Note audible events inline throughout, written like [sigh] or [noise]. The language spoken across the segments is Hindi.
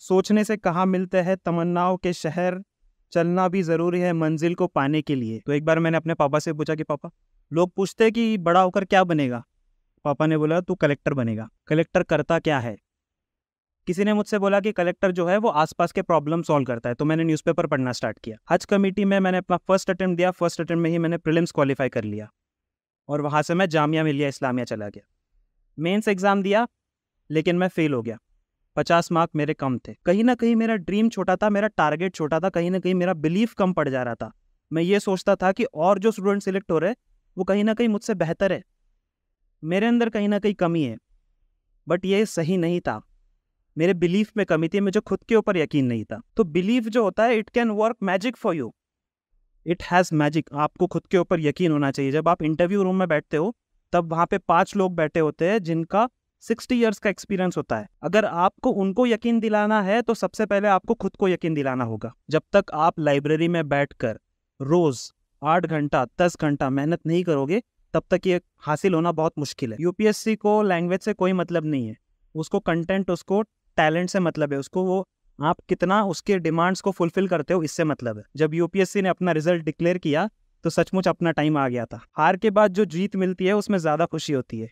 सोचने से कहाँ मिलते हैं तमन्नाओं के शहर चलना भी ज़रूरी है मंजिल को पाने के लिए तो एक बार मैंने अपने पापा से पूछा कि पापा लोग पूछते कि बड़ा होकर क्या बनेगा पापा ने बोला तू कलेक्टर बनेगा कलेक्टर करता क्या है किसी ने मुझसे बोला कि कलेक्टर जो है वो आसपास के प्रॉब्लम सॉल्व करता है तो मैंने न्यूज़पेपर पढ़ना स्टार्ट किया हज कमेटी में मैंने अपना फर्स्ट अटेम्प्ट दिया फर्स्ट अटेम्प्ट में ही मैंने प्रिलिम्स क्वालिफाई कर लिया और वहाँ से मैं जामिया मिलिया इस्लामिया चला गया मेंस एग्ज़ाम दिया लेकिन मैं फेल हो गया पचास मार्क मेरे कम थे कहीं ना कहीं मेरा ड्रीम छोटा था मेरा टारगेट छोटा था कहीं ना कहीं मेरा बिलीफ कम पड़ जा रहा था मैं ये सोचता था कि और जो स्टूडेंट सिलेक्ट हो रहे वो कहीं ना कहीं मुझसे बेहतर है मेरे अंदर कहीं ना कहीं कमी है बट ये सही नहीं था मेरे बिलीफ में कमी थी मुझे खुद के ऊपर यकीन नहीं था तो बिलीफ जो होता है it can work magic for you it has magic आपको खुद के ऊपर यकीन होना चाहिए जब आप इंटरव्यू रूम में बैठते हो तब वहाँ पे पांच लोग बैठे होते हैं जिनका सिक्सटी ईयर्स का एक्सपीरियंस होता है अगर आपको उनको यकीन दिलाना है तो सबसे पहले आपको खुद को यकीन दिलाना होगा जब तक आप लाइब्रेरी में बैठकर रोज आठ घंटा दस घंटा मेहनत नहीं करोगे तब तक ये हासिल होना बहुत मुश्किल है यूपीएससी को लैंग्वेज से कोई मतलब नहीं है उसको कंटेंट उसको टैलेंट से मतलब है उसको वो आप कितना उसके डिमांड्स को फुलफिल करते हो इससे मतलब है जब यूपीएससी ने अपना रिजल्ट डिक्लेयर किया तो सचमुच अपना टाइम आ गया था हार के बाद जो जीत मिलती है उसमें ज़्यादा खुशी होती है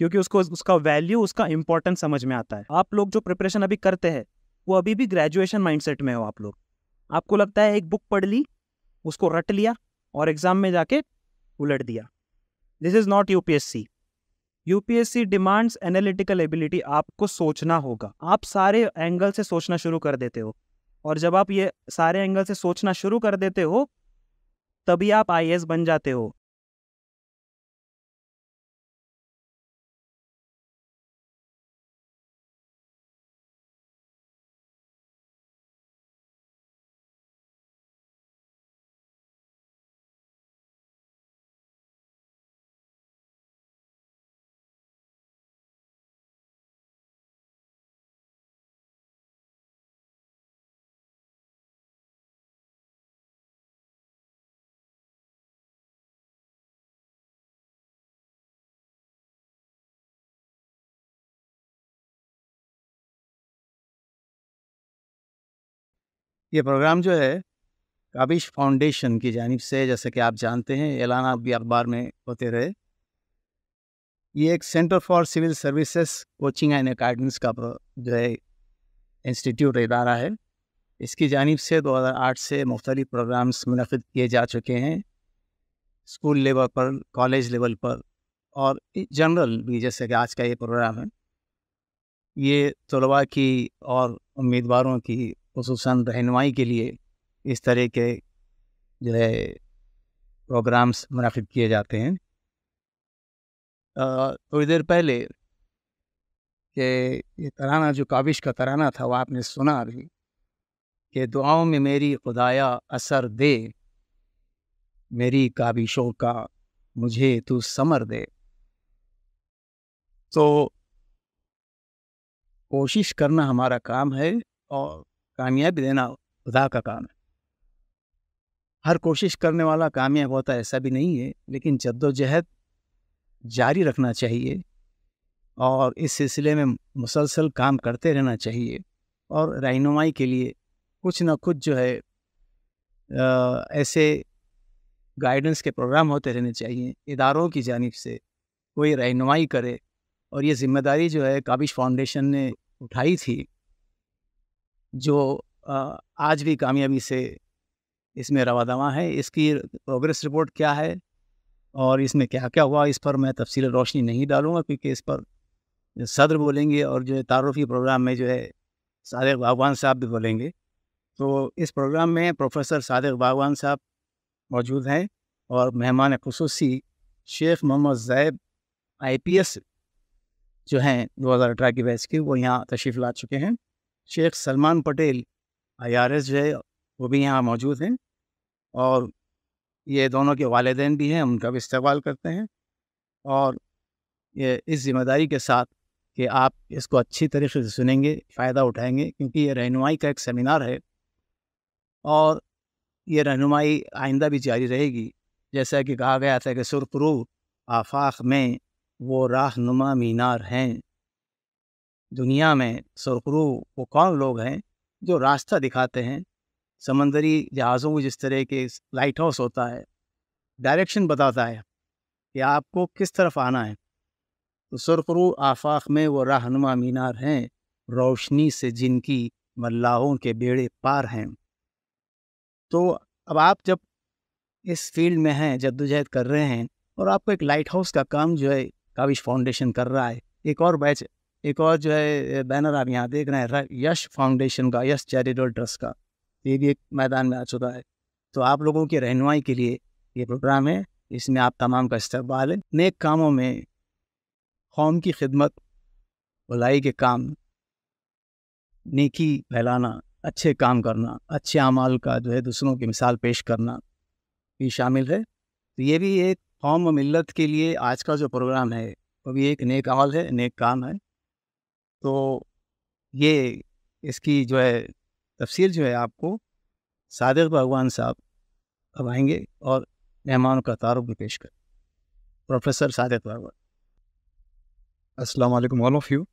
क्योंकि उसको उसका वैल्यू उसका इंपॉर्टेंस समझ में आता है आप लोग जो प्रिपरेशन अभी करते हैं वो अभी भी ग्रेजुएशन माइंडसेट में हो आप लोग आपको लगता है एक बुक पढ़ ली उसको रट लिया और एग्ज़ाम में जाके उलट दिया this is not UPSC UPSC demands analytical ability आपको सोचना होगा आप सारे एंगल से सोचना शुरू कर देते हो और जब आप ये सारे एंगल से सोचना शुरू कर देते हो तभी आप आई बन जाते हो ये प्रोग्राम जो है काबिश फाउंडेशन की जानब से जैसे कि आप जानते हैं एलाना भी अखबार में होते रहे ये एक centre for civil services coaching and academics का जो है इंस्टीट्यूट इदारा है इसकी जानब से 2008 से मुख्तलि प्रोग्राम्स मुनद किए जा चुके हैं स्कूल लेवल पर कॉलेज लेवल पर और जनरल भी जैसे कि आज का ये प्रोग्राम है ये तलबा की और उम्मीदवारों की खसूसा रहनमाई के लिए इस तरह के जो है प्रोग्राम्स मुनद किए जाते हैं थोड़ी तो देर पहले कि ये तराना जो काविश का तराना था वह आपने सुना अभी कि दुआओं में मेरी खुदाया असर दे मेरी काविशों का मुझे तू समर दे तो कोशिश करना हमारा काम है और कामयाबी देना खुदा का काम है हर कोशिश करने वाला कामयाब होता है ऐसा भी नहीं है लेकिन जद्दोजहद जारी रखना चाहिए और इस सिलसिले में मुसलसल काम करते रहना चाहिए और रहनुमाई के लिए कुछ ना कुछ जो है आ, ऐसे गाइडेंस के प्रोग्राम होते रहने चाहिए इदारों की जानब से कोई रहनुमाई करे और ये जिम्मेदारी जो है काबिश फाउंडेशन ने उठाई थी जो आज भी कामयाबी से इसमें रवा दवा है इसकी प्रोग्रेस रिपोर्ट क्या है और इसमें क्या क्या हुआ इस पर मैं तफसील रोशनी नहीं डालूंगा क्योंकि इस पर सदर बोलेंगे और जो है तारफ़ी प्रोग्राम में जो है सादक बागवान साहब भी बोलेंगे तो इस प्रोग्राम में प्रोफेसर सादक बागवान साहब मौजूद हैं और मेहमान खसूसी शेख मोहम्मद जैब आईपीएस जो हैं 2018 की बैच के वो यहाँ तशरीफ़ ला चुके हैं Sheikh Salman Patel I R S जो है वो भी यहाँ मौजूद हैं और ये दोनों के वालदेन भी हैं उनका भी इस्तेवाल करते हैं और ये इस जिम्मेदारी के साथ कि आप इसको अच्छी तरीके से सुनेंगे फ़ायदा उठाएंगे क्योंकि ये रहनुमाई का एक सेमिनार है और ये रहनुमाई आइंदा भी जारी रहेगी जैसा कि कहा गया था कि सुरखरू आफाक में वो राहनुमा मीनार हैं दुनिया में सुरखरू वो कौन लोग हैं जो रास्ता दिखाते हैं समंदरी जहाज़ों में जिस तरह के लाइट हाउस होता है डायरेक्शन बताता है कि आपको किस तरफ आना है तो सुरखरू आफाक में वो रहनुमा मीनार हैं रोशनी से जिनकी मल्लाहों के बेड़े पार हैं तो अब आप जब इस फील्ड में हैं जद्दोजहद कर रहे हैं और आपको एक लाइट हाउस का काम जो है काविश फाउंडेशन कर रहा है एक और बैच एक और जो है बैनर आप यहाँ देख रहे हैं यश फाउंडेशन का यश चैरिटेबल ट्रस्ट का ये भी एक मैदान में आ चुका है तो आप लोगों की रहनुमाई के लिए ये प्रोग्राम है इसमें आप तमाम का इस्तेमाल है नेक कामों में कौम की खिदमत भलाई के काम नेकी फैलाना अच्छे काम करना अच्छे अमाल का जो है दूसरों की मिसाल पेश करना भी शामिल है तो ये भी एक कौम मिलत के लिए आज का जो प्रोग्राम है वो भी एक नेक अमल है नेक काम है तो ये इसकी जो है तफसील जो है आपको सादिर भगवान साहब अब आएंगे और मेहमानों का तारुफ भी पेश कर प्रोफेसर सादिर भगवान अस्सलाम वालेकुम ऑल ऑफ़ यू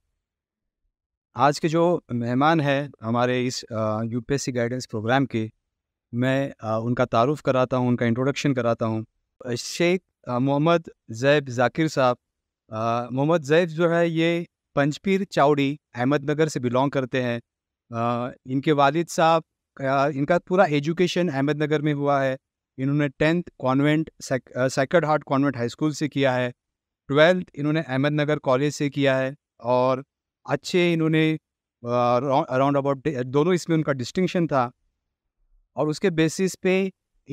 आज के जो मेहमान हैं हमारे इस यूपीएससी गाइडेंस प्रोग्राम के मैं उनका तारुफ कराता हूँ उनका इंट्रोडक्शन कराता हूँ शेख मोहम्मद जैब जाकिर साहब मोहम्मद जैब जो है ये पंचपीर चाउड़ी अहमदनगर से बिलोंग करते हैं इनके वालिद साहब इनका पूरा एजुकेशन अहमदनगर में हुआ है इन्होंने tenth convent sacred heart convent high school से किया है ट्वेल्थ इन्होंने अहमदनगर कॉलेज से किया है और अच्छे इन्होंने अराउंड अबाउट दोनों इसमें उनका डिस्टिंक्शन था और उसके बेसिस पे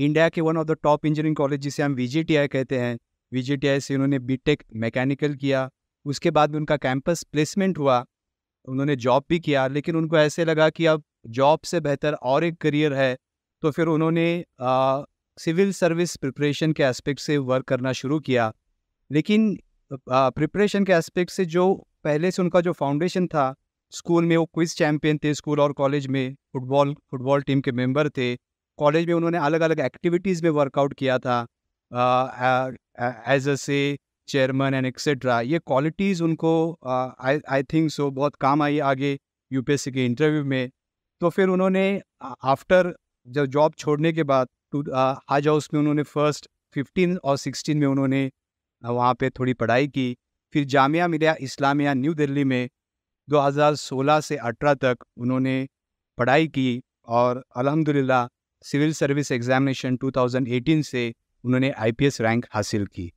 इंडिया के one of the top engineering college जिसे हम वी कहते हैं वी से इन्होंने बी मैकेनिकल किया उसके बाद में उनका कैंपस प्लेसमेंट हुआ उन्होंने जॉब भी किया लेकिन उनको ऐसे लगा कि अब जॉब से बेहतर और एक करियर है तो फिर उन्होंने सिविल सर्विस प्रिपरेशन के एस्पेक्ट से वर्क करना शुरू किया लेकिन प्रिपरेशन के एस्पेक्ट से जो पहले से उनका जो फाउंडेशन था स्कूल में वो क्विज चैम्पियन थे स्कूल और कॉलेज में फुटबॉल फुटबॉल टीम के मेंबर थे कॉलेज में उन्होंने अलग अलग एक्टिविटीज़ में वर्कआउट किया था एज अ से चेयरमैन एंड एक्सेट्रा ये क्वालिटीज़ उनको आई थिंक सो बहुत काम आई आगे यूपीएससी के इंटरव्यू में तो फिर उन्होंने आफ्टर जब जॉब छोड़ने के बाद टू हाज हाउस में उन्होंने फर्स्ट फिफ्टीन और सिक्सटीन में उन्होंने वहाँ पे थोड़ी पढ़ाई की फिर जामिया मिलिया इस्लामिया न्यू दिल्ली में 2016 से 18 तक उन्होंने पढ़ाई की और अलहमदिल्ला सिविल सर्विस एग्जामिनेशन 2018 से उन्होंने आईपीएस रैंक हासिल की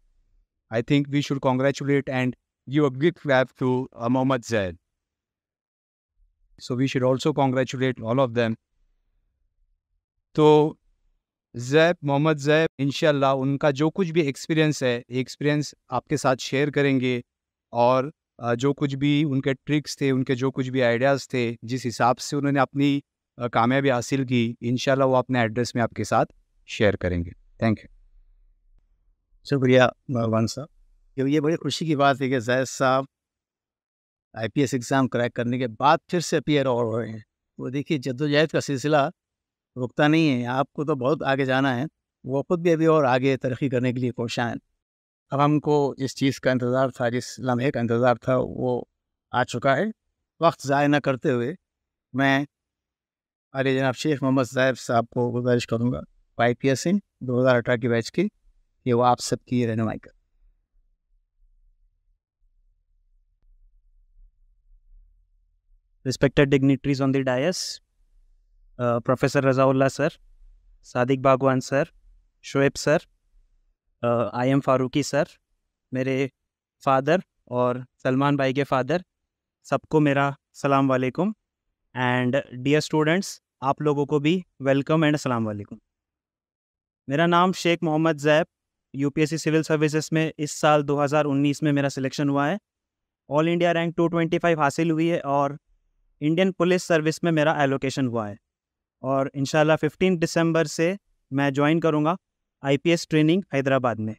I think we should congratulate and give a big clap to uh, Mohammad Zaid. So we should also congratulate all of them. So Zaid, Mohammad Zaid, inshallah, उनका जो कुछ भी experience है experience आपके साथ share करेंगे और जो कुछ भी उनके ट्रिक्स थे उनके जो कुछ भी आइडियाज़ थे जिस हिसाब से उन्होंने अपनी कामयाबी हासिल की इनशाला वो अपने एड्रेस में आपके साथ शेयर करेंगे थैंक यू शुक्रिया भगवान साहब क्योंकि ये बड़ी खुशी की बात है कि जैद साहब आईपीएस एग्ज़ाम क्रैक करने के बाद फिर से अपीयर और हो रहे हैं वो देखिए जद्दोजहद का सिलसिला रुकता नहीं है आपको तो बहुत आगे जाना है वो खुद भी अभी और आगे तरक्की करने के लिए कोशाएँ अब हमको जिस चीज़ का इंतज़ार था जिस लम्हे का इंतज़ार था वो आ चुका है वक्त ज़ाय न करते हुए मैं अरे जनाब शेख मोहम्मद जैब साहब को गुजारिश करूँगा आई पी एस सिंह दो हज़ार अठारह की बैच की कि वो आप सबकी रहनुमाई कर respected dignitaries on the dais professor Razaullah sir Sadiq Bagwan sir Shoaib sir I M Farooqui sir मेरे फादर और सलमान भाई के फादर सबको मेरा सलाम वालेकुम एंड डियर स्टूडेंट्स आप लोगों को भी वेलकम एंड सलाम वालेकुम मेरा नाम Sheikh Mohammad Zaib UPSC civil services में इस साल 2019 में मेरा सिलेक्शन हुआ है ऑल इंडिया रैंक 225 हासिल हुई है और इंडियन पुलिस सर्विस में मेरा एलोकेशन हुआ है और इन शाला दिसंबर से मैं ज्वाइन करूँगा आई ट्रेनिंग हैदराबाद में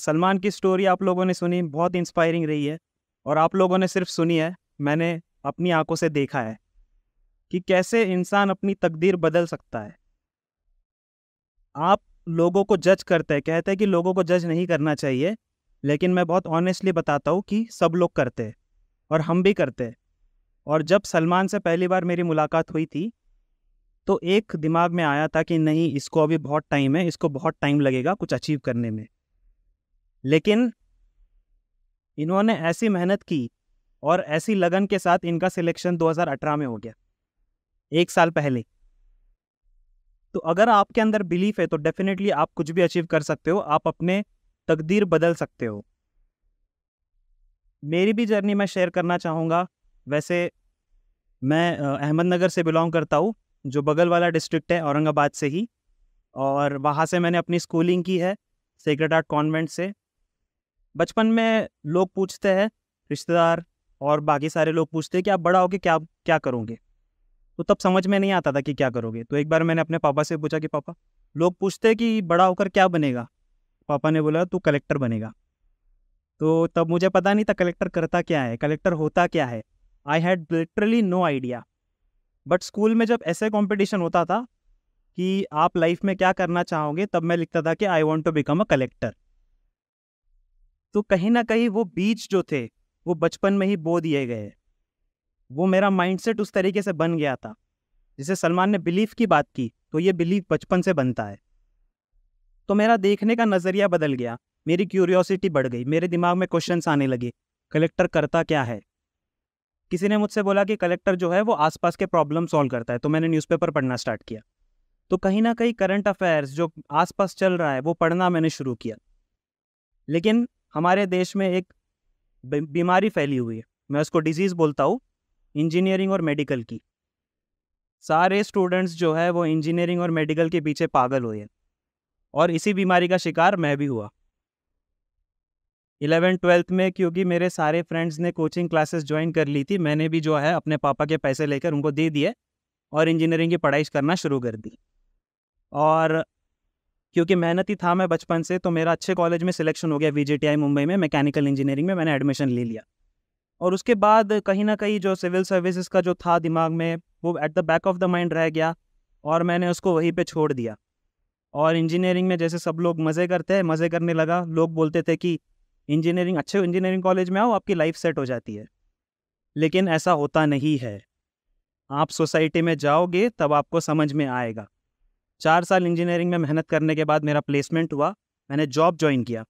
सलमान की स्टोरी आप लोगों ने सुनी बहुत इंस्पायरिंग रही है और आप लोगों ने सिर्फ सुनी है मैंने अपनी आंखों से देखा है कि कैसे इंसान अपनी तकदीर बदल सकता है आप लोगों को जज करते हैं कहते हैं कि लोगों को जज नहीं करना चाहिए लेकिन मैं बहुत ऑनेस्टली बताता हूँ कि सब लोग करते हैं और हम भी करते हैं और जब सलमान से पहली बार मेरी मुलाकात हुई थी तो एक दिमाग में आया था कि नहीं इसको अभी बहुत टाइम है इसको बहुत टाइम लगेगा कुछ अचीव करने में लेकिन इन्होंने ऐसी मेहनत की और ऐसी लगन के साथ इनका सिलेक्शन 2018 में हो गया एक साल पहले तो अगर आपके अंदर बिलीफ है तो डेफिनेटली आप कुछ भी अचीव कर सकते हो आप अपने तकदीर बदल सकते हो मेरी भी जर्नी मैं शेयर करना चाहूँगा वैसे मैं अहमदनगर से बिलोंग करता हूँ जो बगल वाला डिस्ट्रिक्ट है औरंगाबाद से ही और वहाँ से मैंने अपनी स्कूलिंग की है सेक्रेट आर्ट कॉन्वेंट से बचपन में लोग पूछते हैं रिश्तेदार और बाकी सारे लोग पूछते हैं कि आप बड़ा होकर क्या क्या करोगे तो तब समझ में नहीं आता था कि क्या करोगे तो एक बार मैंने अपने पापा से पूछा कि पापा लोग पूछते कि बड़ा होकर क्या बनेगा पापा ने बोला तू कलेक्टर बनेगा तो तब मुझे पता नहीं था कलेक्टर करता क्या है कलेक्टर होता क्या है I had literally no idea but school में जब ऐसे कॉम्पिटिशन होता था कि आप लाइफ में क्या करना चाहोगे तब मैं लिखता था कि I want to become a collector तो कहीं ना कहीं वो बीच जो थे वो बचपन में ही बो दिए गए वो मेरा माइंडसेट उस तरीके से बन गया था जैसे सलमान ने बिलीफ की बात की तो ये बिलीफ बचपन से बनता है तो मेरा देखने का नज़रिया बदल गया मेरी क्यूरियोसिटी बढ़ गई मेरे दिमाग में क्वेश्चन आने लगे कलेक्टर करता क्या है किसी ने मुझसे बोला कि कलेक्टर जो है वो आसपास के प्रॉब्लम सॉल्व करता है तो मैंने न्यूज़पेपर पढ़ना स्टार्ट किया तो कहीं ना कहीं करंट अफेयर्स जो आसपास चल रहा है वो पढ़ना मैंने शुरू किया लेकिन हमारे देश में एक बीमारी फैली हुई है मैं उसको डिजीज़ बोलता हूँ इंजीनियरिंग और मेडिकल की सारे स्टूडेंट्स जो है वो इंजीनियरिंग और मेडिकल के पीछे पागल हुए और इसी बीमारी का शिकार मैं भी हुआ इलेवेंथ ट्वेल्थ में क्योंकि मेरे सारे फ्रेंड्स ने कोचिंग क्लासेस ज्वाइन कर ली थी मैंने भी जो है अपने पापा के पैसे लेकर उनको दे दिए और इंजीनियरिंग की पढ़ाई करना शुरू कर दी और क्योंकि मेहनती था मैं बचपन से तो मेरा अच्छे कॉलेज में सिलेक्शन हो गया वी मुंबई में मैकेनिकल इंजीनियरिंग में मैंने एडमिशन ले लिया और उसके बाद कहीं ना कहीं जो सिविल सर्विसेज का जो था दिमाग में वो at the back of the mind रह गया और मैंने उसको वहीं पे छोड़ दिया और इंजीनियरिंग में जैसे सब लोग मज़े करते हैं मज़े करने लगा लोग बोलते थे कि इंजीनियरिंग अच्छे इंजीनियरिंग कॉलेज में आओ आपकी लाइफ सेट हो जाती है लेकिन ऐसा होता नहीं है आप सोसाइटी में जाओगे तब आपको समझ में आएगा चार साल इंजीनियरिंग में मेहनत करने के बाद मेरा प्लेसमेंट हुआ मैंने जॉब ज्वाइन किया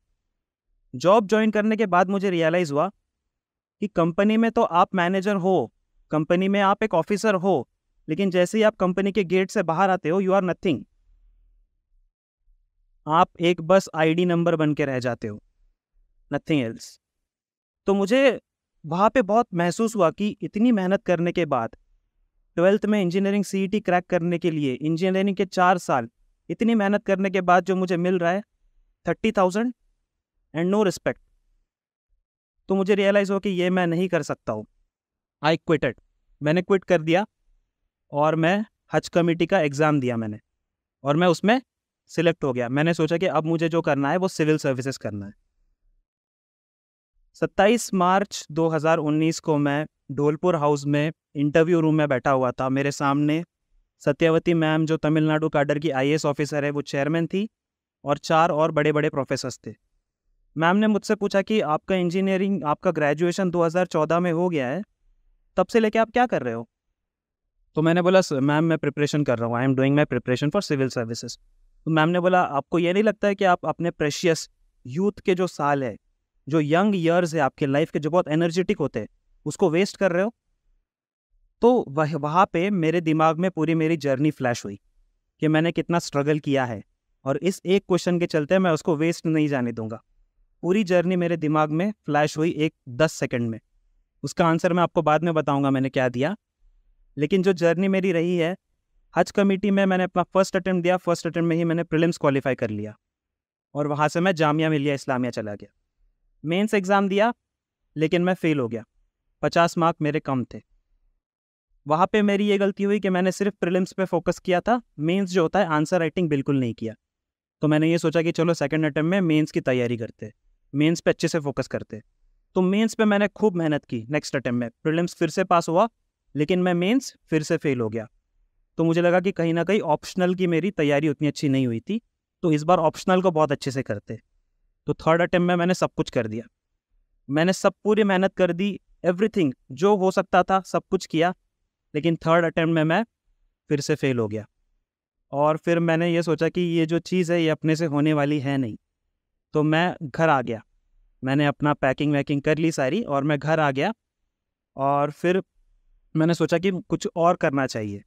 जॉब ज्वाइन करने के बाद मुझे रियलाइज़ हुआ कि कंपनी में तो आप मैनेजर हो कंपनी में आप एक ऑफिसर हो लेकिन जैसे ही आप कंपनी के गेट से बाहर आते हो यू आर नथिंग आप एक बस आईडी नंबर बन के रह जाते हो नथिंग एल्स तो मुझे वहाँ पे बहुत महसूस हुआ कि इतनी मेहनत करने के बाद ट्वेल्थ में इंजीनियरिंग सी e क्रैक करने के लिए इंजीनियरिंग के चार साल इतनी मेहनत करने के बाद जो मुझे मिल रहा है thirty thousand and no respect तो मुझे रियलाइज़ हो कि ये मैं नहीं कर सकता हूँ आई क्विटेड मैंने क्विट कर दिया और मैं हज कमेटी का एग्ज़ाम दिया मैंने और मैं उसमें सिलेक्ट हो गया मैंने सोचा कि अब मुझे जो करना है वो सिविल सर्विसेज करना है 27 मार्च 2019 को मैं ढोलपुर हाउस में इंटरव्यू रूम में बैठा हुआ था मेरे सामने सत्यावती मैम जो तमिलनाडु काडर की आईएएस ऑफिसर है वो चेयरमैन थी और चार और बड़े बड़े प्रोफेसर्स थे मैम ने मुझसे पूछा कि आपका इंजीनियरिंग आपका ग्रेजुएशन 2014 में हो गया है तब से लेके आप क्या कर रहे हो तो मैंने बोला मैम मैं प्रिपरेशन कर रहा हूँ I am doing my preparation for civil services तो मैम ने बोला आपको ये नहीं लगता है कि आप अपने प्रेशियस यूथ के जो साल है जो यंग ईयर्स है आपके लाइफ के जो बहुत एनर्जेटिक होते हैं उसको वेस्ट कर रहे हो तो वह वहाँ पे मेरे दिमाग में पूरी मेरी जर्नी फ्लैश हुई कि मैंने कितना स्ट्रगल किया है और इस एक क्वेश्चन के चलते मैं उसको वेस्ट नहीं जाने दूंगा पूरी जर्नी मेरे दिमाग में फ्लैश हुई एक दस सेकेंड में उसका आंसर मैं आपको बाद में बताऊंगा मैंने क्या दिया लेकिन जो जर्नी मेरी रही है हज कमेटी में मैंने अपना फर्स्ट अटैम्प्ट दिया फर्स्ट अटैम्प्ट में ही मैंने प्रिलिम्स क्वालिफाई कर लिया और वहाँ से मैं जामिया मिलिया इस्लामिया चला गया मेंस एग्ज़ाम दिया लेकिन मैं फ़ेल हो गया पचास मार्क मेरे कम थे वहाँ पे मेरी ये गलती हुई कि मैंने सिर्फ प्रिलिम्स पे फोकस किया था मेंस जो होता है आंसर राइटिंग बिल्कुल नहीं किया तो मैंने ये सोचा कि चलो सेकंड अटैम्प्ट में मेंस की तैयारी करते हैं मेंस पे अच्छे से फोकस करते तो मेंस पे मैंने खूब मेहनत की नेक्स्ट अटैम्प में प्रिलिम्स फिर से पास हुआ लेकिन मैं मेंस फिर से फेल हो गया तो मुझे लगा कि कहीं ना कहीं ऑप्शनल की मेरी तैयारी उतनी अच्छी नहीं हुई थी तो इस बार ऑप्शनल को बहुत अच्छे से करते तो थर्ड अटैम्प्ट में मैंने सब कुछ कर दिया मैंने सब पूरी मेहनत कर दी एवरीथिंग जो हो सकता था सब कुछ किया लेकिन थर्ड अटैम्प्ट में मैं फिर से फेल हो गया और फिर मैंने ये सोचा कि ये जो चीज़ है ये अपने से होने वाली है नहीं तो मैं घर आ गया मैंने अपना पैकिंग वैकिंग कर ली सारी और मैं घर आ गया और फिर मैंने सोचा कि कुछ और करना चाहिए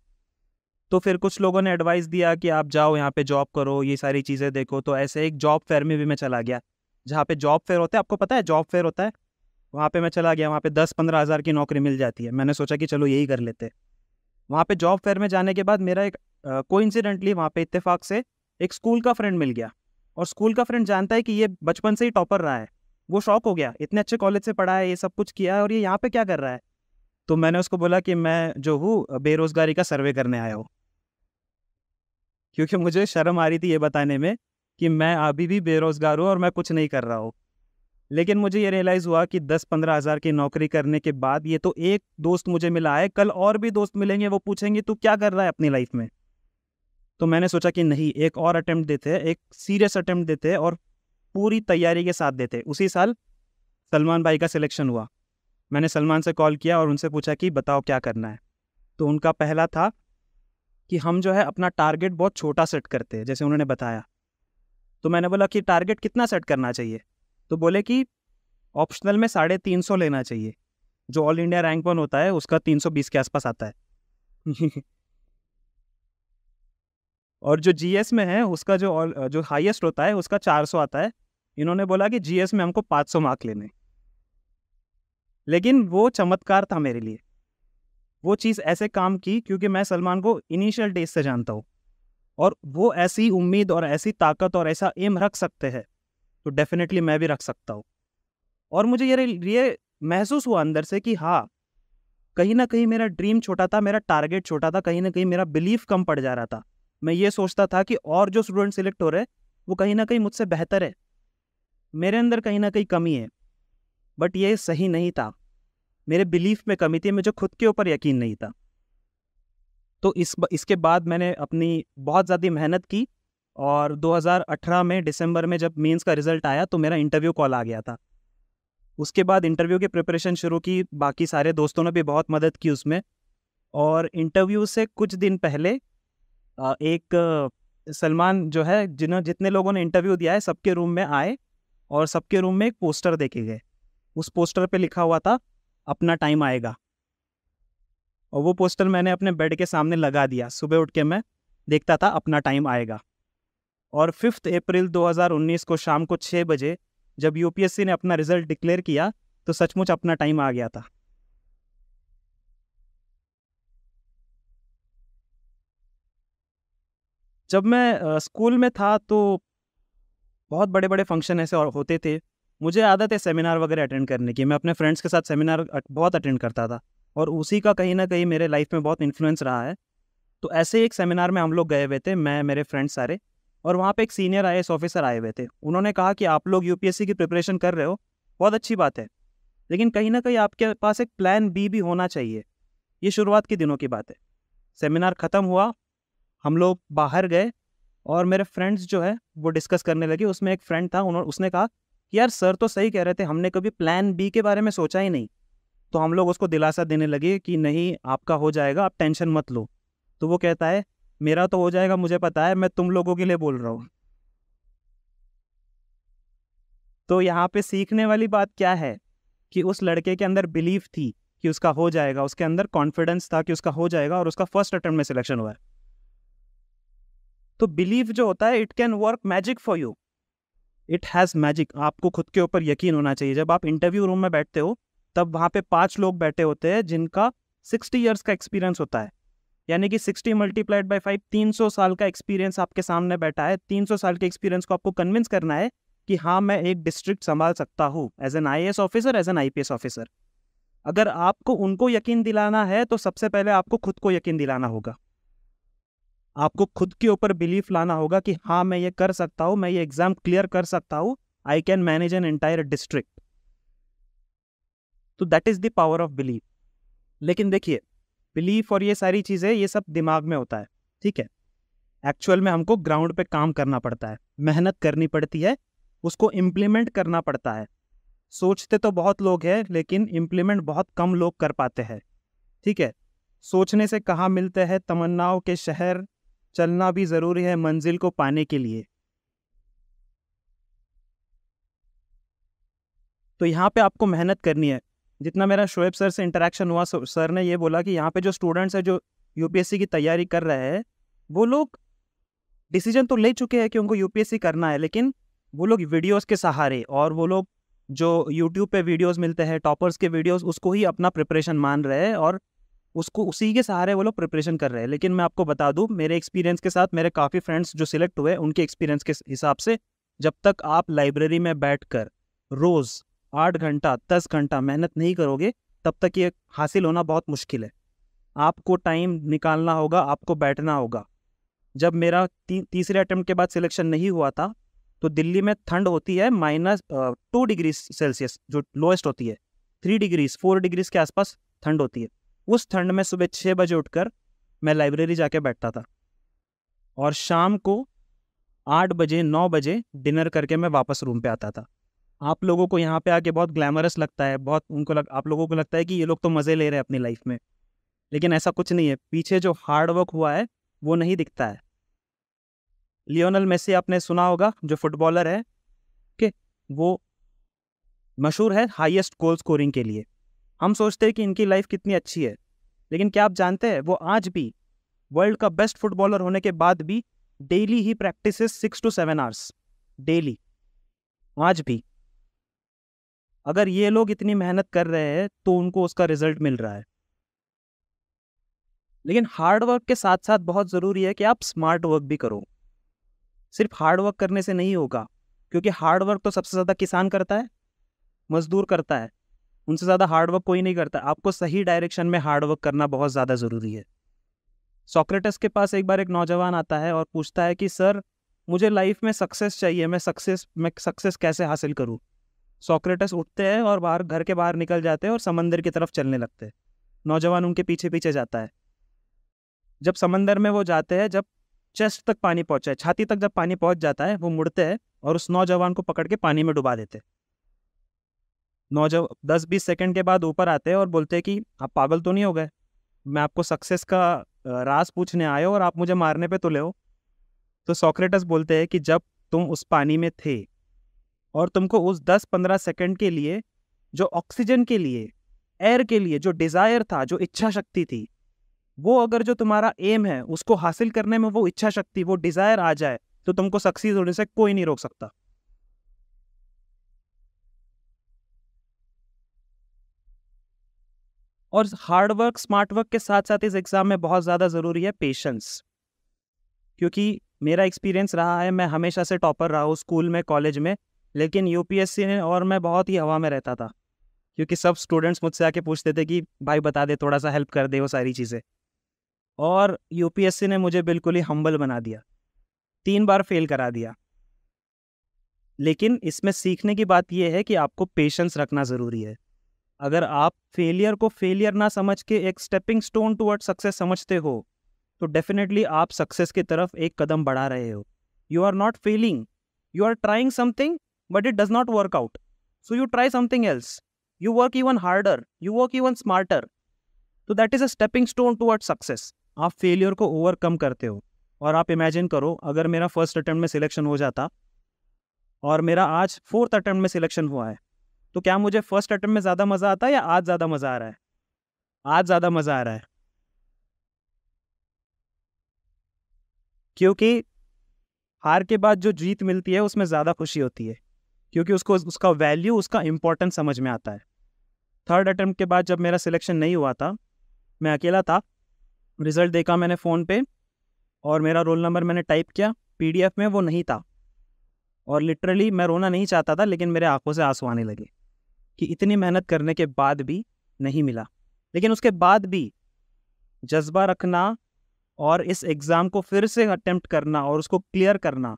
तो फिर कुछ लोगों ने एडवाइस दिया कि आप जाओ यहाँ पे जॉब करो ये सारी चीज़ें देखो तो ऐसे एक जॉब फेयर में भी मैं चला गया जहाँ पे जॉब फेयर होता है आपको पता है जॉब फेयर होता है वहाँ पे मैं चला गया वहाँ पे दस पंद्रह हज़ार की नौकरी मिल जाती है मैंने सोचा कि चलो यही कर लेते वहाँ पे जॉब फेयर में जाने के बाद मेरा एक कोइंसिडेंटली वहाँ पर इतफाक़ से एक स्कूल का फ्रेंड मिल गया और स्कूल का फ्रेंड जानता है कि ये बचपन से ही टॉपर रहा है वो शौक हो गया इतने अच्छे कॉलेज से पढ़ा है ये सब कुछ किया है और ये यहाँ पे क्या कर रहा है तो मैंने उसको बोला कि मैं जो हूँ बेरोज़गारी का सर्वे करने आया हूँ क्योंकि मुझे शर्म आ रही थी ये बताने में कि मैं अभी भी बेरोज़गार हूँ और मैं कुछ नहीं कर रहा हूँ लेकिन मुझे ये रियलाइज़ हुआ कि दस पंद्रह हज़ार की नौकरी करने के बाद ये तो एक दोस्त मुझे मिला है कल और भी दोस्त मिलेंगे वो पूछेंगे तू क्या कर रहा है अपनी लाइफ में तो मैंने सोचा कि नहीं एक और अटैम्प्ट देते हैं एक सीरियस अटैम्प्ट देते हैं और पूरी तैयारी के साथ देते उसी साल सलमान भाई का सिलेक्शन हुआ मैंने सलमान से कॉल किया और उनसे पूछा कि बताओ क्या करना है तो उनका पहला था कि हम जो है अपना टारगेट बहुत छोटा सेट करते हैं जैसे उन्होंने बताया तो मैंने बोला कि टारगेट कितना सेट करना चाहिए तो बोले कि ऑप्शनल में साढ़े तीन सौ लेना चाहिए जो ऑल इंडिया रैंक वन होता है उसका तीन सौ बीस के आसपास आता है [laughs] और जो जीएस में है उसका जो जो हाईएस्ट होता है उसका 400 आता है इन्होंने बोला कि जीएस में हमको 500 मार्क लेने लेकिन वो चमत्कार था मेरे लिए वो चीज़ ऐसे काम की क्योंकि मैं सलमान को इनिशियल डेज से जानता हूँ और वो ऐसी उम्मीद और ऐसी ताकत और ऐसा एम रख सकते हैं तो डेफिनेटली मैं भी रख सकता हूँ और मुझे ये ये महसूस हुआ अंदर से कि हाँ कहीं ना कहीं मेरा ड्रीम छोटा था मेरा टारगेट छोटा था कहीं ना कहीं मेरा बिलीफ कम पड़ जा रहा था मैं ये सोचता था कि और जो स्टूडेंट सिलेक्ट हो रहे हैं वो कहीं ना कहीं मुझसे बेहतर है मेरे अंदर कहीं ना कहीं कमी है बट ये सही नहीं था मेरे बिलीफ में कमी थी मुझे खुद के ऊपर यकीन नहीं था तो इस इसके बाद मैंने अपनी बहुत ज़्यादा मेहनत की और 2018 में दिसंबर में जब मेंस का रिज़ल्ट आया तो मेरा इंटरव्यू कॉल आ गया था उसके बाद इंटरव्यू की प्रिपरेशन शुरू की बाकी सारे दोस्तों ने भी बहुत मदद की उसमें और इंटरव्यू से कुछ दिन पहले एक सलमान जो है जिन्होंने जितने लोगों ने इंटरव्यू दिया है सबके रूम में आए और सबके रूम में एक पोस्टर देखे गए उस पोस्टर पे लिखा हुआ था अपना टाइम आएगा और वो पोस्टर मैंने अपने बेड के सामने लगा दिया सुबह उठ के मैं देखता था अपना टाइम आएगा और फिफ्थ अप्रैल 2019 को शाम को छः बजे जब यूपीएससी ने अपना रिजल्ट डिक्लेयर किया तो सचमुच अपना टाइम आ गया था जब मैं स्कूल में था तो बहुत बड़े बड़े फंक्शन ऐसे और होते थे मुझे आदत है सेमिनार वगैरह अटेंड करने की मैं अपने फ्रेंड्स के साथ सेमिनार बहुत अटेंड करता था और उसी का कहीं ना कहीं मेरे लाइफ में बहुत इन्फ्लुएंस रहा है तो ऐसे एक सेमिनार में हम लोग गए हुए थे मैं मेरे फ्रेंड्स सारे और वहाँ पे एक सीनियर आई ऑफिसर आए हुए थे उन्होंने कहा कि आप लोग यू की प्रिपरेशन कर रहे हो बहुत अच्छी बात है लेकिन कहीं ना कहीं आपके पास एक प्लान बी भी होना चाहिए ये शुरुआत के दिनों की बात है सेमिनार ख़त्म हुआ हम लोग बाहर गए और मेरे फ्रेंड्स जो है वो डिस्कस करने लगे उसमें एक फ्रेंड था उन्होंने उसने कहा कि यार सर तो सही कह रहे थे हमने कभी प्लान बी के बारे में सोचा ही नहीं तो हम लोग उसको दिलासा देने लगे कि नहीं आपका हो जाएगा आप टेंशन मत लो तो वो कहता है मेरा तो हो जाएगा मुझे पता है मैं तुम लोगों के लिए बोल रहा हूँ तो यहाँ पे सीखने वाली बात क्या है कि उस लड़के के अंदर बिलीफ थी कि उसका हो जाएगा उसके अंदर कॉन्फिडेंस था कि उसका हो जाएगा और उसका फर्स्ट अटेम्प्ट में सिलेक्शन हुआ है तो बिलीव जो होता है it can work magic for you it has magic आपको खुद के ऊपर यकीन होना चाहिए जब आप इंटरव्यू रूम में बैठते हो तब वहाँ पे पांच लोग बैठे होते हैं जिनका सिक्सटी ईयर्स का एक्सपीरियंस होता है यानी कि सिक्सटी मल्टीप्लाइड बाई फाइव तीन सौ साल का एक्सपीरियंस आपके सामने बैठा है तीन सौ साल के एक्सपीरियंस को आपको कन्विंस करना है कि हाँ मैं एक डिस्ट्रिक्ट संभाल सकता हूँ as an I officer as an I officer अगर आपको उनको यकीन दिलाना है तो सबसे पहले आपको खुद को यकीन दिलाना होगा आपको खुद के ऊपर बिलीफ लाना होगा कि हाँ मैं ये कर सकता हूँ मैं ये एग्ज़ाम क्लियर कर सकता हूँ I can manage an entire district तो that is the power of belief लेकिन देखिए बिलीफ और ये सारी चीज़ें ये सब दिमाग में होता है ठीक है एक्चुअल में हमको ग्राउंड पे काम करना पड़ता है मेहनत करनी पड़ती है उसको इम्प्लीमेंट करना पड़ता है सोचते तो बहुत लोग हैं लेकिन इम्प्लीमेंट बहुत कम लोग कर पाते हैं ठीक है सोचने से कहाँ मिलते हैं तमन्नाओं के शहर चलना भी ज़रूरी है मंजिल को पाने के लिए तो यहाँ पे आपको मेहनत करनी है जितना मेरा शोएब सर से इंटरेक्शन हुआ सर ने ये बोला कि यहाँ पे जो स्टूडेंट्स है जो यूपीएससी की तैयारी कर रहे हैं वो लोग डिसीजन तो ले चुके हैं कि उनको यूपीएससी करना है लेकिन वो लोग वीडियोस के सहारे और वो लोग जो यूट्यूब पे वीडियोस मिलते हैं टॉपर्स के वीडियोस उसको ही अपना प्रिपरेशन मान रहे हैं और उसको उसी के सहारे वो लोग प्रिपरेशन कर रहे हैं लेकिन मैं आपको बता दूं मेरे एक्सपीरियंस के साथ मेरे काफ़ी फ्रेंड्स जो सिलेक्ट हुए उनके एक्सपीरियंस के हिसाब से जब तक आप लाइब्रेरी में बैठ कर रोज़ आठ घंटा दस घंटा मेहनत नहीं करोगे तब तक ये हासिल होना बहुत मुश्किल है आपको टाइम निकालना होगा आपको बैठना होगा जब मेरा ती, तीसरे अटैम्प्ट के बाद सिलेक्शन नहीं हुआ था तो दिल्ली में ठंड होती है माइनस टू डिग्री सेल्सियस जो लोएस्ट होती है थ्री डिग्रीज फोर डिग्रीज के आसपास ठंड होती है उस ठंड में सुबह छः बजे उठकर मैं लाइब्रेरी जाके बैठता था और शाम को आठ बजे नौ बजे डिनर करके मैं वापस रूम पे आता था आप लोगों को यहाँ पे आके बहुत ग्लैमरस लगता है बहुत उनको लग आप लोगों को लगता है कि ये लोग तो मज़े ले रहे हैं अपनी लाइफ में लेकिन ऐसा कुछ नहीं है पीछे जो हार्ड वर्क हुआ है वो नहीं दिखता है लियोनल मेसी आपने सुना होगा जो फुटबॉलर है के वो मशहूर है हाईएस्ट गोल स्कोरिंग के लिए हम सोचते हैं कि इनकी लाइफ कितनी अच्छी है लेकिन क्या आप जानते हैं वो आज भी वर्ल्ड का बेस्ट फुटबॉलर होने के बाद भी डेली ही practice six to seven hours daily आज भी अगर ये लोग इतनी मेहनत कर रहे हैं तो उनको उसका रिजल्ट मिल रहा है लेकिन हार्ड वर्क के साथ साथ बहुत ज़रूरी है कि आप स्मार्ट वर्क भी करो सिर्फ हार्ड वर्क करने से नहीं होगा क्योंकि हार्ड वर्क तो सबसे ज़्यादा किसान करता है मजदूर करता है उनसे ज़्यादा हार्डवर्क कोई नहीं करता आपको सही डायरेक्शन में हार्डवर्क करना बहुत ज़्यादा ज़रूरी है सॉक्रेटस के पास एक बार एक नौजवान आता है और पूछता है कि सर मुझे लाइफ में सक्सेस चाहिए मैं सक्सेस मैं सक्सेस कैसे हासिल करूँ सॉक्रेटस उठते हैं और बाहर घर के बाहर निकल जाते हैं और समंदर की तरफ चलने लगते हैं नौजवान उनके पीछे पीछे जाता है जब समंदर में वो जाते हैं जब चेस्ट तक पानी पहुँचा है छाती तक जब पानी पहुँच जाता है वो मुड़ते हैं और उस नौजवान को पकड़ के पानी में डुबा देते हैं नौ दस बीस सेकेंड के बाद ऊपर आते हैं और बोलते हैं कि आप पागल तो नहीं हो गए मैं आपको सक्सेस का रास पूछने आए हो और आप मुझे मारने पे तुले हो तो, तो सोक्रेटस बोलते हैं कि जब तुम उस पानी में थे और तुमको उस दस पंद्रह सेकंड के लिए जो ऑक्सीजन के लिए एयर के लिए जो डिज़ायर था जो इच्छा शक्ति थी वो अगर जो तुम्हारा एम है उसको हासिल करने में वो इच्छा शक्ति वो डिज़ायर आ जाए तो तुमको सक्सेस होने से कोई नहीं रोक सकता और हार्ड वर्क स्मार्ट वर्क के साथ साथ इस एग्ज़ाम में बहुत ज़्यादा ज़रूरी है पेशेंस क्योंकि मेरा एक्सपीरियंस रहा है मैं हमेशा से टॉपर रहा हूँ स्कूल में कॉलेज में लेकिन यूपीएससी में और मैं बहुत ही हवा में रहता था क्योंकि सब स्टूडेंट्स मुझसे आके पूछते थे कि भाई बता दे थोड़ा सा हेल्प कर दे वो सारी चीज़ें और यूपीएससी ने मुझे बिल्कुल ही हम्बल बना दिया तीन बार फेल करा दिया लेकिन इसमें सीखने की बात यह है कि आपको पेशेंस रखना ज़रूरी है अगर आप फेलियर को फेलियर ना समझ के एक स्टेपिंग स्टोन टूवर्ड सक्सेस समझते हो तो डेफिनेटली आप सक्सेस की तरफ एक कदम बढ़ा रहे हो you are not failing you are trying something but it does not work out so you try something else you work even harder you work even smarter तो that is a stepping stone toward success आप फेलियर को ओवरकम करते हो और आप इमेजिन करो अगर मेरा फर्स्ट अटैम्प्ट में सिलेक्शन हो जाता और मेरा आज फोर्थ अटैम्प्ट में सिलेक्शन हुआ है तो क्या मुझे फर्स्ट अटेम्प्ट में ज़्यादा मज़ा आता है या आज ज़्यादा मज़ा आ रहा है आज ज़्यादा मज़ा आ रहा है क्योंकि हार के बाद जो जीत मिलती है उसमें ज़्यादा खुशी होती है क्योंकि उसको उसका वैल्यू उसका इंपॉर्टेंस समझ में आता है थर्ड अटैम्प्ट के बाद जब मेरा सिलेक्शन नहीं हुआ था मैं अकेला था रिज़ल्ट देखा मैंने फ़ोन पे और मेरा रोल नंबर मैंने टाइप किया पीडीएफ में वो नहीं था और लिटरली मैं रोना नहीं चाहता था लेकिन मेरे आंखों से आंसू आने लगे कि इतनी मेहनत करने के बाद भी नहीं मिला लेकिन उसके बाद भी जज्बा रखना और इस एग्ज़ाम को फिर से अटैम्प्ट करना और उसको क्लियर करना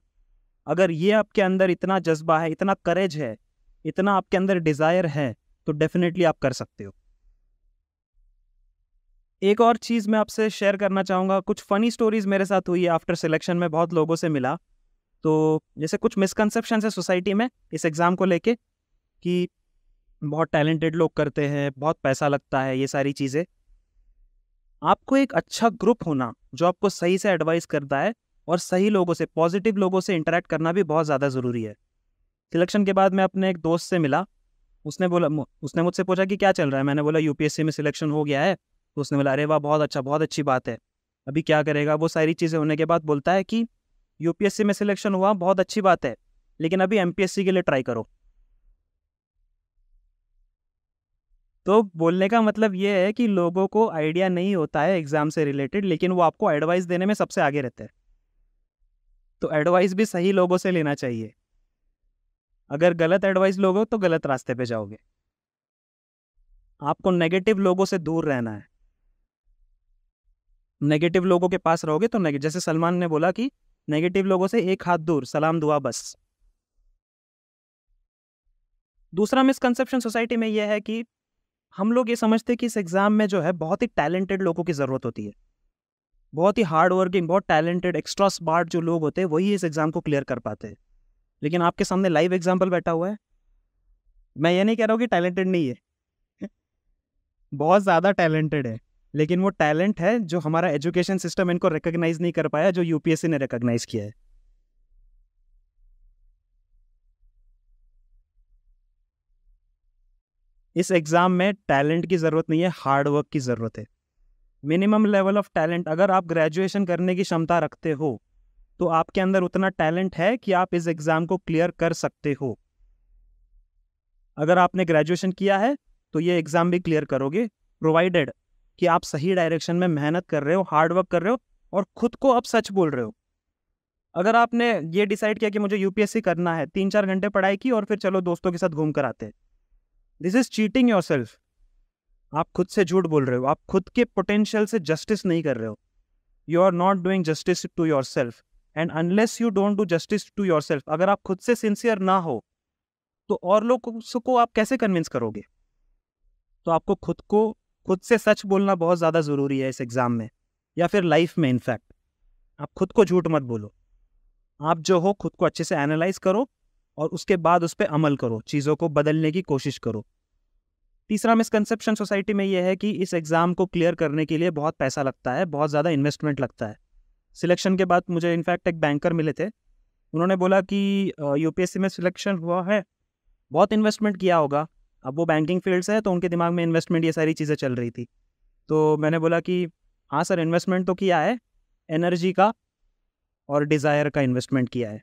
अगर ये आपके अंदर इतना जज्बा है इतना करेज है इतना आपके अंदर डिज़ायर है तो डेफिनेटली आप कर सकते हो एक और चीज़ मैं आपसे शेयर करना चाहूँगा कुछ फ़नी स्टोरीज़ मेरे साथ हुई है आफ्टर सिलेक्शन में बहुत लोगों से मिला तो जैसे कुछ मिसकनसेप्शन है सोसाइटी में इस एग्ज़ाम को लेके कि बहुत टैलेंटेड लोग करते हैं बहुत पैसा लगता है ये सारी चीज़ें आपको एक अच्छा ग्रुप होना जो आपको सही से एडवाइस करता है और सही लोगों से पॉजिटिव लोगों से इंटरेक्ट करना भी बहुत ज़्यादा ज़रूरी है सिलेक्शन के बाद मैं अपने एक दोस्त से मिला उसने बोला उसने मुझसे पूछा कि क्या चल रहा है मैंने बोला यूपीएससी में सिलेक्शन हो गया है तो उसने बोला अरे वाह बहुत अच्छा बहुत अच्छी बात है अभी क्या करेगा वो सारी चीज़ें होने के बाद बोलता है कि यूपीएससी में सिलेक्शन हुआ बहुत अच्छी बात है लेकिन अभी एमपीएससी के लिए ट्राई करो तो बोलने का मतलब ये है कि लोगों को आइडिया नहीं होता है एग्ज़ाम से रिलेटेड लेकिन वो आपको एडवाइस देने में सबसे आगे रहते हैं तो एडवाइस भी सही लोगों से लेना चाहिए अगर गलत एडवाइस लोगे तो गलत रास्ते पे जाओगे आपको नेगेटिव लोगों से दूर रहना है नेगेटिव लोगों के पास रहोगे तो नेगेटिव जैसे सलमान ने बोला कि नेगेटिव लोगों से एक हाथ दूर सलाम दुआ बस दूसरा मिसकंसेप्शन सोसाइटी में यह है कि हम लोग ये समझते हैं कि इस एग्ज़ाम में जो है बहुत ही टैलेंटेड लोगों की ज़रूरत होती है बहुत ही हार्ड वर्किंग बहुत टैलेंटेड एक्स्ट्रा स्मार्ट जो लोग होते हैं वही इस एग्ज़ाम को क्लियर कर पाते हैं लेकिन आपके सामने लाइव एग्जाम्पल बैठा हुआ है मैं ये नहीं कह रहा हूँ कि टैलेंटेड नहीं है [laughs] बहुत ज़्यादा टैलेंटेड है लेकिन वो टैलेंट है जो हमारा एजुकेशन सिस्टम इनको रिकोगनाइज नहीं कर पाया जो यूपीएससी ने रिकोगनाइज़ किया है इस एग्ज़ाम में टैलेंट की ज़रूरत नहीं है हार्ड वर्क की ज़रूरत है मिनिमम लेवल ऑफ टैलेंट अगर आप ग्रेजुएशन करने की क्षमता रखते हो तो आपके अंदर उतना टैलेंट है कि आप इस एग्ज़ाम को क्लियर कर सकते हो अगर आपने ग्रेजुएशन किया है तो ये एग्ज़ाम भी क्लियर करोगे प्रोवाइडेड कि आप सही डायरेक्शन में मेहनत कर रहे हो हार्ड वर्क कर रहे हो और ख़ुद को आप सच बोल रहे हो अगर आपने ये डिसाइड किया कि मुझे यूपीएससी करना है तीन चार घंटे पढ़ाई की और फिर चलो दोस्तों के साथ घूम कर आते हैं this is cheating yourself आप खुद से झूठ बोल रहे हो आप खुद के पोटेंशियल से जस्टिस नहीं कर रहे हो you are not doing justice to yourself and unless you don't do justice to yourself अगर आप खुद से सिंसियर ना हो तो और लोग को आप कैसे कन्विंस करोगे तो आपको खुद को खुद से सच बोलना बहुत ज़्यादा ज़रूरी है इस एग्ज़ाम में या फिर लाइफ में इनफैक्ट आप खुद को झूठ मत बोलो आप जो हो खुद को अच्छे से एनालाइज करो और उसके बाद उस पर अमल करो चीज़ों को बदलने की कोशिश करो तीसरा मिसकनसेप्शन सोसाइटी में यह है कि इस एग्ज़ाम को क्लियर करने के लिए बहुत पैसा लगता है बहुत ज़्यादा इन्वेस्टमेंट लगता है सिलेक्शन के बाद मुझे इनफैक्ट एक बैंकर मिले थे उन्होंने बोला कि यूपीएससी में सिलेक्शन हुआ है बहुत इन्वेस्टमेंट किया होगा अब वो बैंकिंग फील्ड से है तो उनके दिमाग में इन्वेस्टमेंट ये सारी चीज़ें चल रही थी तो मैंने बोला कि हाँ सर इन्वेस्टमेंट तो किया है एनर्जी का और डिज़ायर का इन्वेस्टमेंट किया है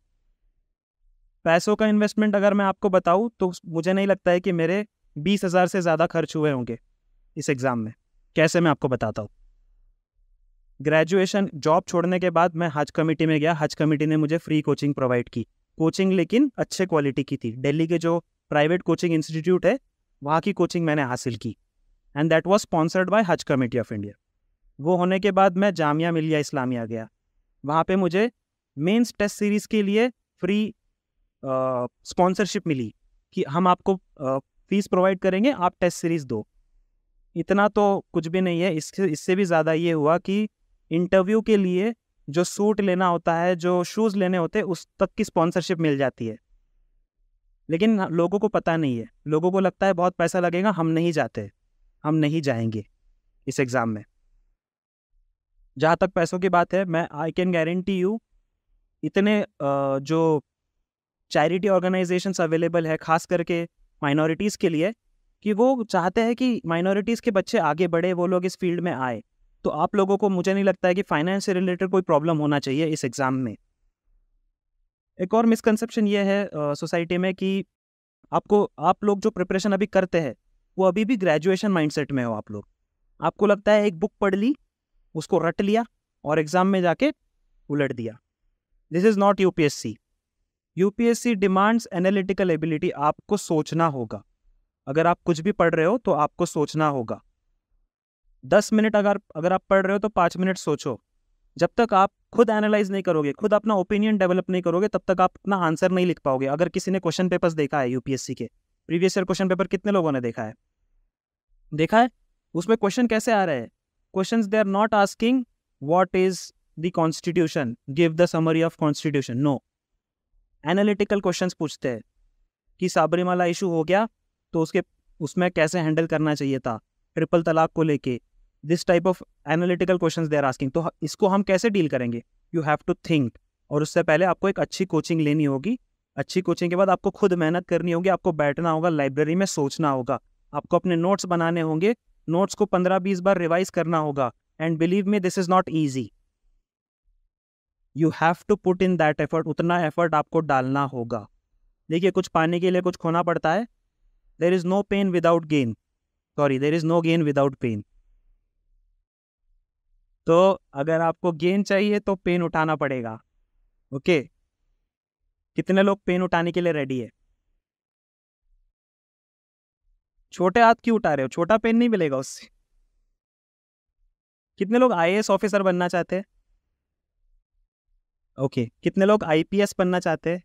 पैसों का इन्वेस्टमेंट अगर मैं आपको बताऊँ तो मुझे नहीं लगता है कि मेरे बीस हज़ार से ज़्यादा खर्च हुए होंगे इस एग्ज़ाम में कैसे मैं आपको बताता हूँ ग्रेजुएशन जॉब छोड़ने के बाद मैं हज कमेटी में गया हज कमेटी ने मुझे फ्री कोचिंग प्रोवाइड की कोचिंग लेकिन अच्छे क्वालिटी की थी दिल्ली के जो प्राइवेट कोचिंग इंस्टीट्यूट है वहाँ की कोचिंग मैंने हासिल की and that was sponsored by Haj committee of India वो होने के बाद मैं जामिया मिलिया इस्लामिया गया वहाँ पे मुझे मेन्स टेस्ट सीरीज़ के लिए फ्री स्पॉन्सरशिप मिली कि हम आपको फीस प्रोवाइड करेंगे आप टेस्ट सीरीज दो इतना तो कुछ भी नहीं है इससे इससे भी ज़्यादा ये हुआ कि इंटरव्यू के लिए जो सूट लेना होता है जो शूज़ लेने होते हैं उस तक की स्पॉन्सरशिप मिल जाती है लेकिन लोगों को पता नहीं है लोगों को लगता है बहुत पैसा लगेगा हम नहीं जाते हम नहीं जाएंगे इस एग्ज़ाम में जहाँ तक पैसों की बात है मैं आई कैन गारंटी यू इतने जो चैरिटी ऑर्गेनाइजेशन अवेलेबल है खास करके माइनॉरिटीज़ के लिए कि वो चाहते हैं कि माइनॉरिटीज़ के बच्चे आगे बढ़े वो लोग इस फील्ड में आए तो आप लोगों को मुझे नहीं लगता है कि फाइनेंस से रिलेटेड कोई प्रॉब्लम होना चाहिए इस एग्ज़ाम में एक और मिसकंसेप्शन ये है सोसाइटी में कि आपको आप लोग जो प्रिपरेशन अभी करते हैं वो अभी भी ग्रेजुएशन माइंडसेट में हो आप लोग आपको लगता है एक बुक पढ़ ली उसको रट लिया और एग्ज़ाम में जाके उलट दिया this is not UPSC UPSC demands analytical ability आपको सोचना होगा अगर आप कुछ भी पढ़ रहे हो तो आपको सोचना होगा दस मिनट अगर अगर आप पढ़ रहे हो तो पाँच मिनट सोचो जब तक आप खुद एनालाइज नहीं करोगे खुद अपना ओपिनियन डेवलप नहीं करोगे तब तक आप अपना आंसर नहीं लिख पाओगे अगर किसी ने क्वेश्चन पेपर्स देखा है यूपीएससी के प्रीवियस ईयर क्वेश्चन पेपर कितने लोगों ने देखा है देखा है उसमें क्वेश्चन कैसे आ रहे हैं question they are not asking what is the constitution give the summary of constitution no analytical questions पूछते हैं कि साबरीमाला इशू हो गया तो उसके उसमें कैसे हैंडल करना चाहिए था ट्रिपल तलाक को लेके this type of analytical question they are asking तो इसको हम कैसे डील करेंगे यू हैव टू थिंक और उससे पहले आपको एक अच्छी कोचिंग लेनी होगी अच्छी कोचिंग के बाद आपको खुद मेहनत करनी होगी आपको बैठना होगा लाइब्रेरी में सोचना होगा आपको अपने नोट्स बनाने होंगे नोट्स को पंद्रह बीस बार रिवाइज करना होगा and believe me this is not easy you have to put in that effort उतना एफर्ट आपको डालना होगा देखिए कुछ पाने के लिए कुछ खोना पड़ता है there is no pain without gain sorry there is no gain without pain तो अगर आपको गेन चाहिए तो पेन उठाना पड़ेगा ओके okay. कितने लोग पेन उठाने के लिए रेडी है छोटे हाथ क्यों उठा रहे हो छोटा पेन नहीं मिलेगा उससे कितने लोग आई ऑफिसर बनना चाहते हैं ओके okay. कितने लोग आईपीएस बनना चाहते हैं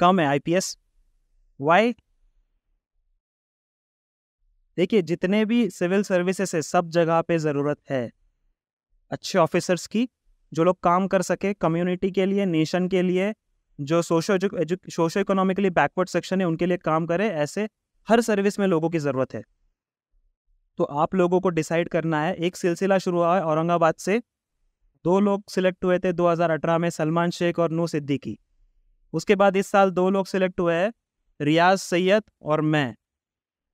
कम है आईपीएस वाई देखिए जितने भी सिविल सर्विसेस है सब जगह पे ज़रूरत है अच्छे ऑफिसर्स की जो लोग काम कर सके कम्युनिटी के लिए नेशन के लिए जो socio edu socio economically backward section है उनके लिए काम करे ऐसे हर सर्विस में लोगों की ज़रूरत है तो आप लोगों को डिसाइड करना है एक सिलसिला शुरू हुआ है औरंगाबाद से दो लोग सिलेक्ट हुए थे 2018 में सलमान शेख और नू सिद्दीकी उसके बाद इस साल दो लोग सिलेक्ट हुए हैं रियाज सैयद और मैं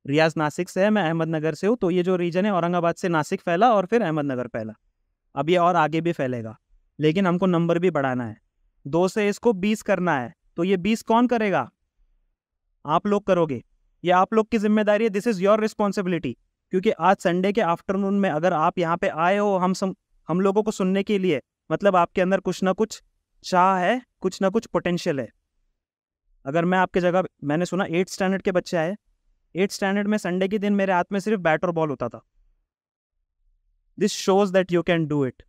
रियाज नासिक से है मैं अहमदनगर से हूँ तो ये जो रीजन है औरंगाबाद से नासिक फैला और फिर अहमदनगर फैला अब ये और आगे भी फैलेगा लेकिन हमको नंबर भी बढ़ाना है दो से इसको बीस करना है तो ये बीस कौन करेगा आप लोग करोगे ये आप लोग की जिम्मेदारी है दिस इज़ योर रिस्पॉन्सिबिलिटी क्योंकि आज संडे के आफ्टरनून में अगर आप यहाँ पे आए हो हम सब हम लोगों को सुनने के लिए मतलब आपके अंदर कुछ ना कुछ चाह है कुछ ना कुछ पोटेंशियल है अगर मैं आपके जगह मैंने सुना एट स्टैंडर्ड के बच्चे आए एट स्टैंडर्ड में संडे के दिन मेरे हाथ में सिर्फ बैट और बॉल होता था this shows that you can do it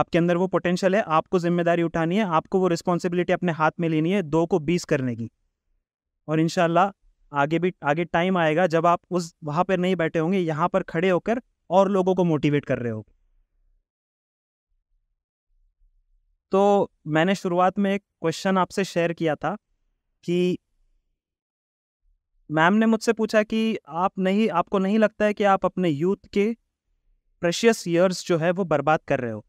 आपके अंदर वो पोटेंशियल है आपको जिम्मेदारी उठानी है आपको वो रिस्पॉन्सिबिलिटी अपने हाथ में लेनी है दो को बीस करने की और इनशाला आगे भी आगे टाइम आएगा जब आप उस वहाँ पर नहीं बैठे होंगे यहाँ पर खड़े होकर और लोगों को मोटिवेट कर रहे होंगे तो मैंने शुरुआत में एक क्वेश्चन आपसे शेयर किया था कि मैम ने मुझसे पूछा कि आप नहीं आपको नहीं लगता है कि आप अपने यूथ के प्रेशियस ईयर्स जो है वो बर्बाद कर रहे हो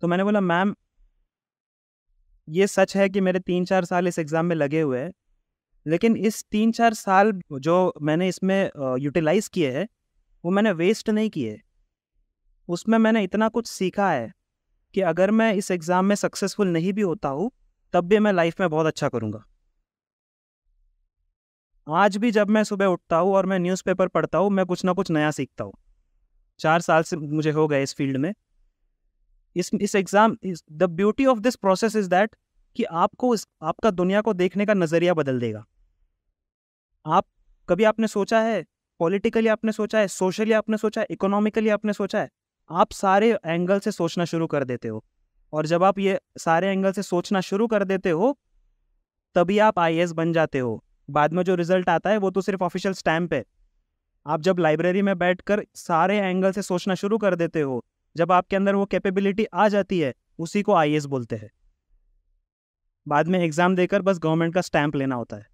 तो मैंने बोला मैम ये सच है कि मेरे तीन चार साल इस एग्ज़ाम में लगे हुए हैं लेकिन इस तीन चार साल जो मैंने इसमें यूटिलाइज़ किए हैं वो मैंने वेस्ट नहीं किए उसमें मैंने इतना कुछ सीखा है कि अगर मैं इस एग्ज़ाम में सक्सेसफुल नहीं भी होता हूँ तब भी मैं लाइफ में बहुत अच्छा करूँगा आज भी जब मैं सुबह उठता हूँ और मैं न्यूज़पेपर पढ़ता हूँ मैं कुछ ना कुछ नया सीखता हूँ चार साल से मुझे हो गए इस फील्ड में इस इस exam the beauty of this process is that कि आपको इस आपका दुनिया को देखने का नज़रिया बदल देगा आप कभी आपने सोचा है पॉलिटिकली आपने सोचा है सोशली आपने सोचा है इकोनॉमिकली आपने सोचा है आप सारे एंगल से सोचना शुरू कर देते हो और जब आप ये सारे एंगल से सोचना शुरू कर देते हो तभी आप आई बन जाते हो बाद में जो रिजल्ट आता है वो तो सिर्फ ऑफिशियल स्टैम्प है आप जब लाइब्रेरी में बैठ सारे एंगल से सोचना शुरू कर देते हो जब आपके अंदर वो कैपेबिलिटी आ जाती है उसी को आई बोलते हैं बाद में एग्ज़ाम देकर बस गवर्नमेंट का स्टैम्प लेना होता है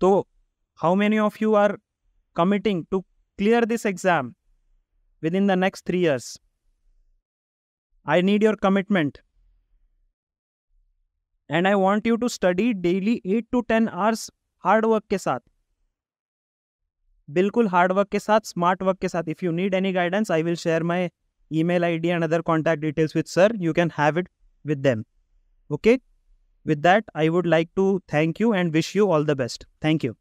तो how many of you are committing to clear this exam within the next three years. I need your commitment. And I want you to study daily 8 to 10 hours hard work. के साथ बिल्कुल हार्ड वर्क के साथ स्मार्ट वर्क के साथ if you need any guidance I will share my email I D and other contact details with sir you can have it with them okay With that, I would like to thank you and wish you all the best. Thank you.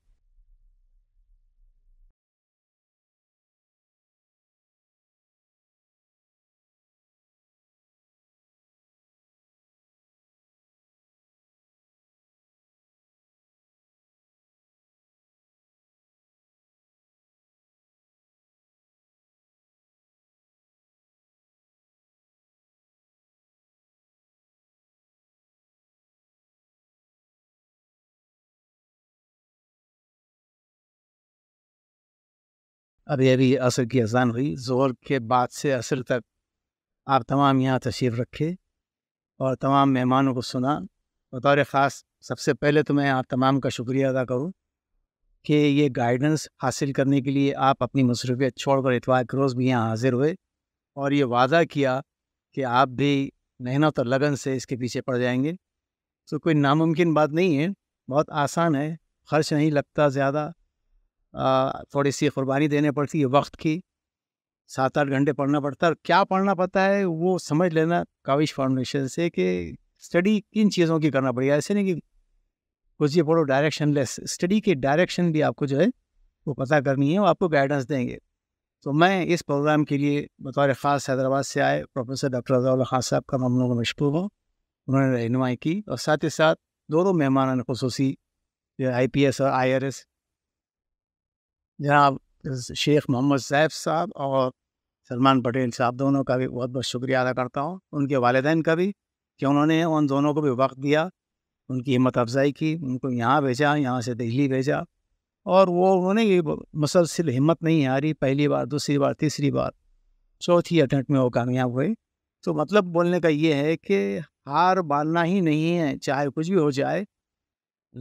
अभी अभी असर की अजान हुई जोर के बाद से असर तक आप तमाम यहाँ तशरीफ़ रखे और तमाम मेहमानों को सुना बतौर ख़ास सबसे पहले तो मैं आप तमाम का शुक्रिया अदा करूँ कि ये गाइडेंस हासिल करने के लिए आप अपनी मसरूफियत छोड़कर इतवार रोज़ भी यहाँ हाज़िर हुए और ये वादा किया कि आप भी मेहनत और लगन से इसके पीछे पड़ जाएंगे तो कोई नामुमकिन बात नहीं है बहुत आसान है खर्च नहीं लगता ज़्यादा थोड़ी सी कुर्बानी देने पड़ती है वक्त की सात आठ घंटे पढ़ना पड़ता है और क्या पढ़ना पड़ता है वो समझ लेना काविश फाउंडेशन से कि स्टडी किन चीज़ों की करना पड़ेगा ऐसे नहीं कि कुछ ये पढ़ो डायरेक्शन लेस स्टडी के डायरेक्शन भी आपको जो है वो पता करनी है वो आपको गाइडेंस देंगे तो मैं इस प्रोग्राम के लिए बतौर ख़ास हैदराबाद से आए प्रोफेसर डॉक्टर रजाउल खान साहब का मामलों का मशकूर हूँ उन्होंने रहनुमाई की और साथ ही साथ दोनों मेहमान खसूसी आई पी एस और आई आर एस जनाब शेख मोहम्मद सैफ साहब और सलमान पटेल साहब दोनों का भी बहुत बहुत शुक्रिया अदा करता हूँ उनके वालदेन का भी कि उन्होंने उन दोनों को भी वक्त दिया उनकी हिम्मत अफजाई की उनको यहाँ भेजा यहाँ से दिल्ली भेजा और वो उन्होंने ये मुसलसिल हिम्मत नहीं हारी पहली बार दूसरी बार तीसरी बार चौथी अटेंट में वो कामयाब हुए तो मतलब बोलने का ये है कि हार बालना ही नहीं है चाहे कुछ भी हो जाए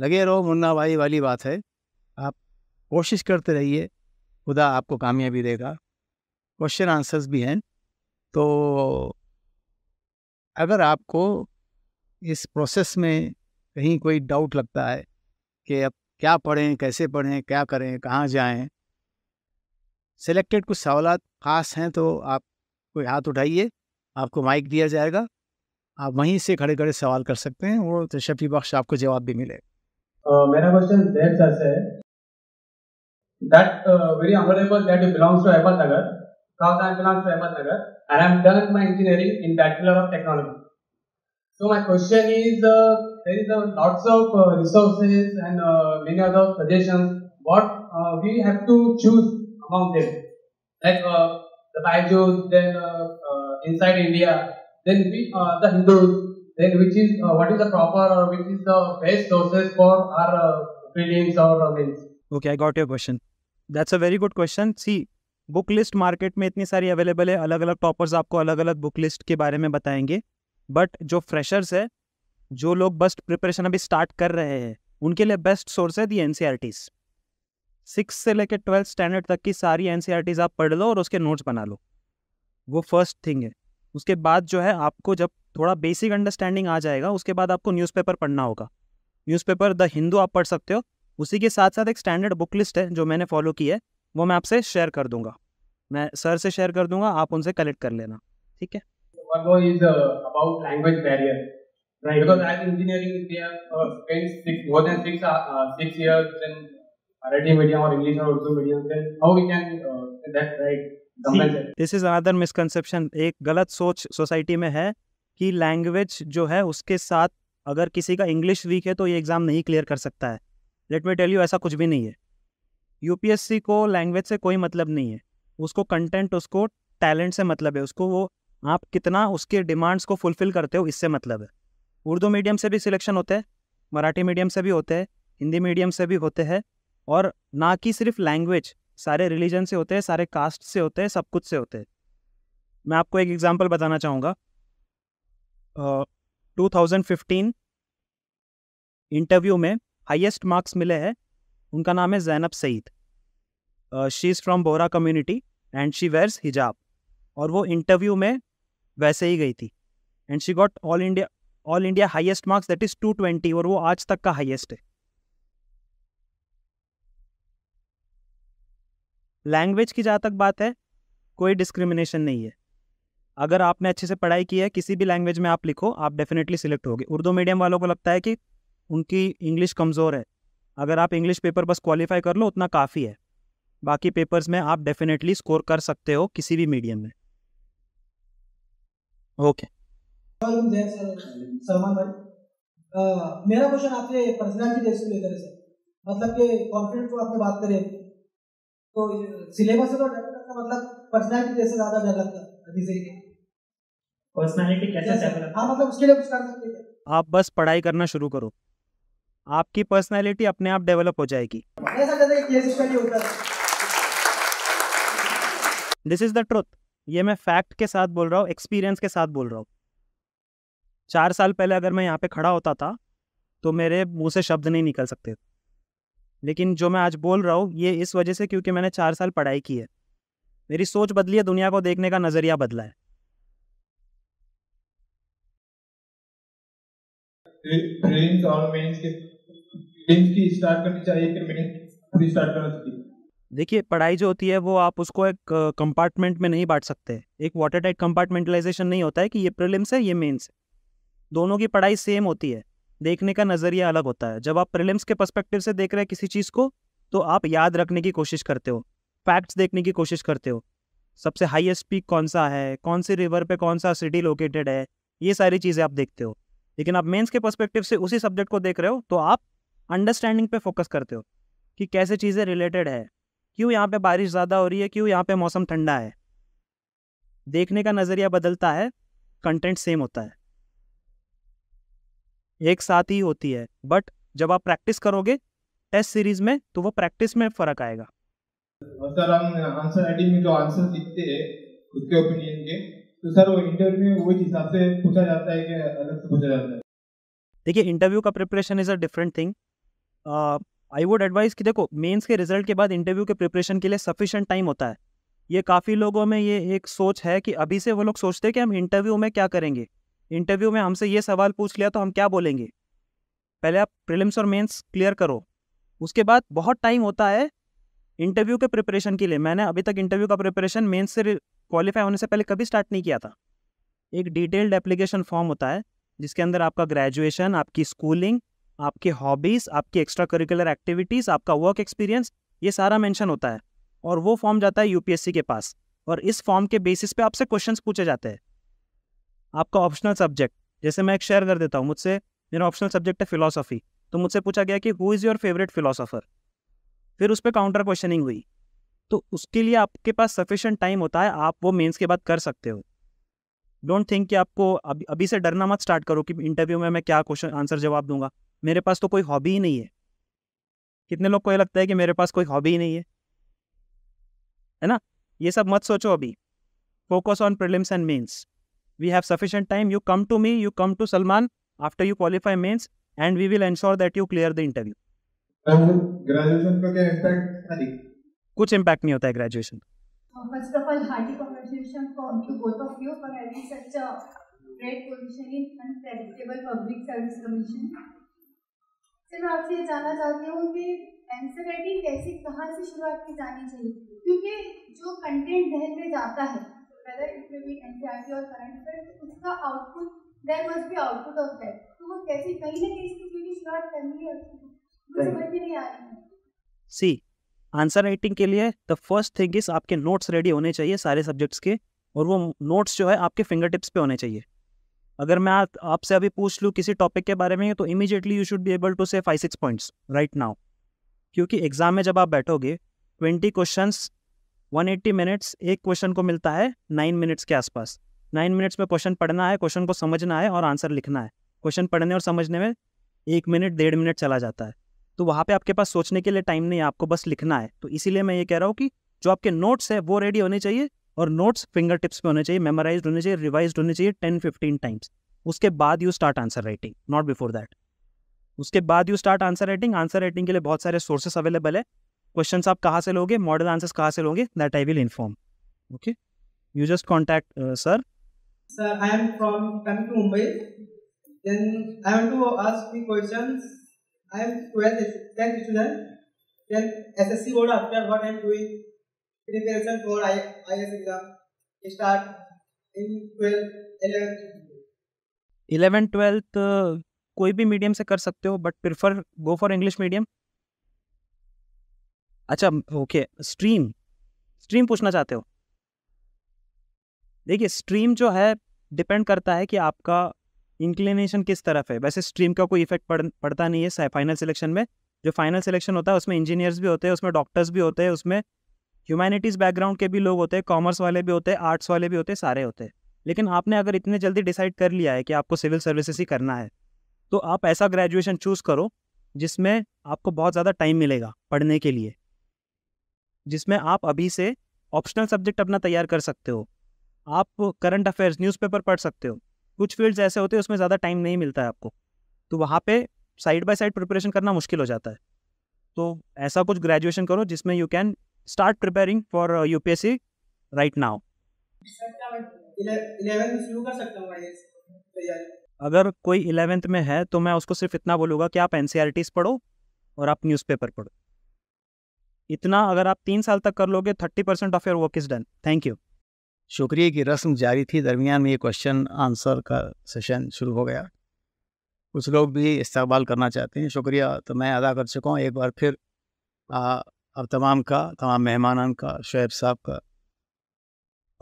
लगे रहो मुन्ना भाई वाली बात है आप कोशिश करते रहिए खुदा आपको कामयाबी देगा क्वेश्चन आंसर्स भी हैं तो अगर आपको इस प्रोसेस में कहीं कोई डाउट लगता है कि अब क्या पढ़ें कैसे पढ़ें क्या करें कहाँ जाएं सिलेक्टेड कुछ सवाल खास हैं तो आप कोई हाथ उठाइए आपको माइक दिया जाएगा आप वहीं से खड़े खड़े सवाल कर सकते हैं तो तशफी बख्श आपको जवाब भी मिलेगा uh, मेरा क्वेश्चन सर से है that uh, very honorable that belongs to Because I belongs to Nagar, and I have done my engineering in Bachelor of Technology. So my question is, uh, there is a lots of uh, resources and uh, many other suggestions. What uh, we have to choose among them, like uh, the Baiju's, then Inside India, then we, the Hindus, then which is what is the proper or which is the best sources for our uh, or uh, Okay, I got your question. That's a very good question see book list market में इतनी सारी अवेलेबल है अलग अलग टॉपर्स आपको अलग अलग बुक लिस्ट के बारे में बताएंगे बट जो फ्रेशर्स है जो लोग बस प्रिपरेशन अभी स्टार्ट कर रहे हैं उनके लिए बेस्ट सोर्स है दी एन सिक्स से लेकर ट्वेल्थ स्टैंडर्ड तक की सारी एन e आप पढ़ लो और उसके नोट्स बना लो वो फर्स्ट थिंग है उसके बाद जो है आपको जब थोड़ा बेसिक अंडरस्टैंडिंग आ जाएगा उसके बाद आपको न्यूज़पेपर पढ़ना होगा न्यूज़पेपर द हिंदू आप पढ़ सकते हो उसी के साथ साथ एक स्टैंडर्ड बुक लिस्ट है जो मैंने फॉलो की है वो मैं आपसे शेयर कर दूंगा मैं सर से शेयर कर दूंगा आप उनसे कलेक्ट कर लेना ठीक है दिस uh, uh, uh, एक गलत सोच सोसाइटी में है कि लैंग्वेज जो है उसके साथ अगर किसी का इंग्लिश वीक है तो ये एग्जाम नहीं क्लियर कर सकता है लेट मी टेल यू ऐसा कुछ भी नहीं है यूपीएससी को लैंग्वेज से कोई मतलब नहीं है उसको कंटेंट उसको टैलेंट से मतलब है उसको वो आप कितना उसके डिमांड्स को फुलफिल करते हो इससे मतलब है उर्दू मीडियम से भी सिलेक्शन होते हैं मराठी मीडियम से भी होते हैं हिंदी मीडियम से भी होते हैं और ना कि सिर्फ लैंग्वेज सारे रिलीजन से होते हैं सारे कास्ट से होते हैं सब कुछ से होते हैं मैं आपको एक एग्जांपल बताना चाहूँगा टू थाउजेंड फिफ्टीन इंटरव्यू में हाईएस्ट मार्क्स मिले हैं उनका नाम है Zainab Saeed she is from Bohra community and she wears hijab और वो इंटरव्यू में वैसे ही गई थी and she got all India all India highest marks that is two twenty और वो आज तक का हाईएस्ट है लैंग्वेज की जहाँ तक बात है कोई डिस्क्रिमिनेशन नहीं है अगर आपने अच्छे से पढ़ाई की है किसी भी लैंग्वेज में आप लिखो आप डेफिनेटली सिलेक्ट होगे उर्दू मीडियम वालों को लगता है कि उनकी इंग्लिश कमज़ोर है अगर आप इंग्लिश पेपर बस क्वालिफाई कर लो उतना काफ़ी है बाकी पेपर्स में आप डेफिनेटली स्कोर कर सकते हो किसी भी मीडियम में ओके मेरा क्वेश्चन आपके पर्सनैलिटी टेस्ट को लेकर है सर मतलब कि को आपने बात करें तो सिलेबस से तो डर मतलब लगता मतलब टेस्ट से ज़्यादा डर लगता अभी से कैसे हाँ मतलब उसके लिए कुछ कर सकते आप बस पढ़ाई करना शुरू करो आपकी पर्सनैलिटी अपने आप डेवलप हो जाएगी दिस इज द ट्रुथ ये मैं फैक्ट के साथ बोल रहा हूँ एक्सपीरियंस के साथ बोल रहा हूँ चार साल पहले अगर मैं यहाँ पे खड़ा होता था तो मेरे मुंह से शब्द नहीं निकल सकते लेकिन जो मैं आज बोल रहा हूँ ये इस वजह से क्योंकि मैंने चार साल पढ़ाई की है मेरी सोच बदली है दुनिया को देखने का नज़रिया बदला है Brains all की स्टार्ट करनी चाहिए कि स्टार्ट करना चाहिए देखिए पढ़ाई जो होती है वो आप उसको एक कंपार्टमेंट में नहीं बांट सकते एक वाटर टाइट कंपार्टमेंटलाइजेशन नहीं होता है कि ये प्रिलिम्स है ये मेंस है दोनों की पढ़ाई सेम होती है देखने का नज़रिया अलग होता है जब आप प्रिलिम्स के पर्सपेक्टिव से देख रहे हैं किसी चीज़ को तो आप याद रखने की कोशिश करते हो फैक्ट्स देखने की कोशिश करते हो सबसे हाईएस्ट पीक कौन सा है कौन सी रिवर पे कौन सा सिटी लोकेटेड है ये सारी चीज़ें आप देखते हो लेकिन आप मेंस के पर्सपेक्टिव से उसी सब्जेक्ट को देख रहे हो तो आप अंडरस्टैंडिंग पे फोकस करते हो कि कैसे चीज़ें रिलेटेड है क्यों यहाँ पे बारिश ज़्यादा हो रही है क्यों यहाँ पे मौसम ठंडा है देखने का नज़रिया बदलता है कंटेंट सेम होता है एक साथ ही होती है बट जब आप प्रैक्टिस करोगे टेस्ट सीरीज में तो वो प्रैक्टिस में फ़र्क आएगा सर हम आंसर राइटिंग में जो आंसर लिखते हैं खुद के ओपिनियन के तो सर वो इंटरव्यू में वही हिसाब से पूछा जाता है कि अलग से पूछा जाता है देखिए इंटरव्यू का preparation is a different thing I would advise कि देखो मेंस के रिजल्ट के बाद इंटरव्यू के प्रिपरेशन के लिए सफिशेंट टाइम होता है ये काफ़ी लोगों में ये एक सोच है कि अभी से वो लोग सोचते हैं कि हम इंटरव्यू में क्या करेंगे इंटरव्यू में हमसे ये सवाल पूछ लिया तो हम क्या बोलेंगे पहले आप प्रिलिम्स और मेंस क्लियर करो उसके बाद बहुत टाइम होता है इंटरव्यू के प्रिपरेशन के लिए मैंने अभी तक इंटरव्यू का प्रिपरेशन मेन्स से क्वालिफाई होने से पहले कभी स्टार्ट नहीं किया था एक डिटेल्ड एप्लीकेशन फॉर्म होता है जिसके अंदर आपका ग्रेजुएशन आपकी स्कूलिंग आपके हॉबीज़ आपकी एक्स्ट्रा करिकुलर एक्टिविटीज़ आपका वर्क एक्सपीरियंस ये सारा मेंशन होता है और वो फॉर्म जाता है यूपीएससी के पास और इस फॉर्म के बेसिस पे आपसे क्वेश्चंस पूछे जाते हैं आपका ऑप्शनल सब्जेक्ट जैसे मैं एक शेयर कर देता हूँ मुझसे मेरा ऑप्शनल सब्जेक्ट है फिलोसॉफी तो मुझसे पूछा गया कि who is your favourite philosopher फिर उस पर काउंटर क्वेश्चनिंग हुई तो उसके लिए आपके पास सफिशेंट टाइम होता है आप वो मेंस के बाद कर सकते हो डोंट थिंक कि आपको अभी अभी से डरना मत स्टार्ट करो कि इंटरव्यू में मैं क्या क्वेश्चन आंसर जवाब दूंगा मेरे पास तो कोई हॉबी ही नहीं है कितने लोग को यह लगता है कि मेरे पास कोई हॉबी ही नहीं है है ना ये सब मत सोचो अभी focus on prelims and mains we have sufficient time you come to me you come to Salman after you qualify mains and we will ensure that you clear the interview graduation का क्या इम्पैक्ट कुछ इम्पैक्ट नहीं होता है graduation first of all hearty congratulation for you both of you for having such a great position in unpredictable public service commission से मैं आपसे ये जानना चाहती हूँ कि एंसर राइटिंग कैसे कहाँ से शुरुआत की जानी चाहिए क्योंकि जो कंटेंट दहन में जाता है whether it may be NCERT और करंट अफेयर तो उसका output there must be output of that तो वो कैसे कहीं ना कहीं इसकी क्योंकि शुरुआत करनी है मुझे समझ नहीं आ रही है सी आंसर राइटिंग के लिए द फर्स्ट थिंग इज आपके नोट्स रेडी होने चाहिए सारे सब्जेक्ट्स के और वो नोट्स जो है आपके फिंगर टिप्स पे होने चाहिए अगर मैं आपसे अभी पूछ लूँ किसी टॉपिक के बारे में तो immediately you should be able to say five six points right now क्योंकि एग्जाम में जब आप बैठोगे twenty question one eighty minutes एक क्वेश्चन को मिलता है नाइन मिनट्स के आसपास नाइन मिनट्स में क्वेश्चन पढ़ना है क्वेश्चन को समझना है और आंसर लिखना है क्वेश्चन पढ़ने और समझने में एक मिनट डेढ़ मिनट चला जाता है तो वहाँ पे आपके पास सोचने के लिए टाइम नहीं है आपको बस लिखना है तो इसीलिए मैं ये कह रहा हूँ कि जो आपके नोट्स है वो रेडी होने चाहिए और नोट्स फिंगर टिप्स पे होने चाहिए मेमोराइज होने चाहिए रिवाइज होने चाहिए टेन फिफ्टीन टाइम्स उसके बाद you start answer writing not before that उसके बाद you start answer writing answer writing के लिए बहुत सारे सोर्सेस अवेलेबल है क्वेश्चन आप कहाँ से लोगे मॉडल आंसर्स कहाँ से लोगे that I will inform okay you just contact sir Sir, I am from coming to Mumbai. Then I want to ask few questions. I am 12th student. Then SSC board after what I am doing. preparation for IS exam start in 12 11th 11 12th कोई भी मीडियम से कर सकते हो but prefer go for English medium अच्छा ओके स्ट्रीम स्ट्रीम पूछना चाहते हो देखिए स्ट्रीम जो है डिपेंड करता है कि आपका इंक्लिनेशन किस तरफ है वैसे स्ट्रीम का कोई इफेक्ट पड़ पड़ता नहीं है फाइनल सिलेक्शन में जो फाइनल सिलेक्शन होता है उसमें इंजीनियर्स भी होते हैं उसमें डॉक्टर्स भी होते हैं उसमें ह्यूमैनिटीज़ बैकग्राउंड के भी लोग होते हैं कॉमर्स वाले भी होते हैं आर्ट्स वाले भी होते हैं सारे होते हैं लेकिन आपने अगर इतने जल्दी डिसाइड कर लिया है कि आपको सिविल सर्विसेज ही करना है तो आप ऐसा ग्रेजुएशन चूज़ करो जिसमें आपको बहुत ज़्यादा टाइम मिलेगा पढ़ने के लिए जिसमें आप अभी से ऑप्शनल सब्जेक्ट अपना तैयार कर सकते हो आप करंट अफेयर्स न्यूज़पेपर पढ़ सकते हो कुछ फील्ड्स ऐसे होते हैं उसमें ज़्यादा टाइम नहीं मिलता है आपको तो वहाँ पे साइड बाय साइड प्रिपरेशन करना मुश्किल हो जाता है तो ऐसा कुछ ग्रेजुएशन करो जिसमें you can start preparing for uh, UPSC right now? अगर कोई इलेवेंथ में है तो मैं उसको सिर्फ इतना बोलूँगा कि आप एन e पढ़ो और आप न्यूज़पेपर पढ़ो इतना अगर आप तीन साल तक कर लोगे thirty percent of your work is done thank you शुक्रिया की रस्म जारी थी दरमियान में ये क्वेश्चन आंसर का सेशन शुरू हो गया कुछ लोग भी इस्तेमाल करना चाहते हैं शुक्रिया तो मैं अदा कर चुका हूँ एक बार फिर और तमाम का तमाम मेहमान का शुब साहब का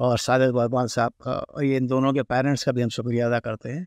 और सादत वर्मान साहब का और ये इन दोनों के पेरेंट्स का भी हम शुक्रिया अदा करते हैं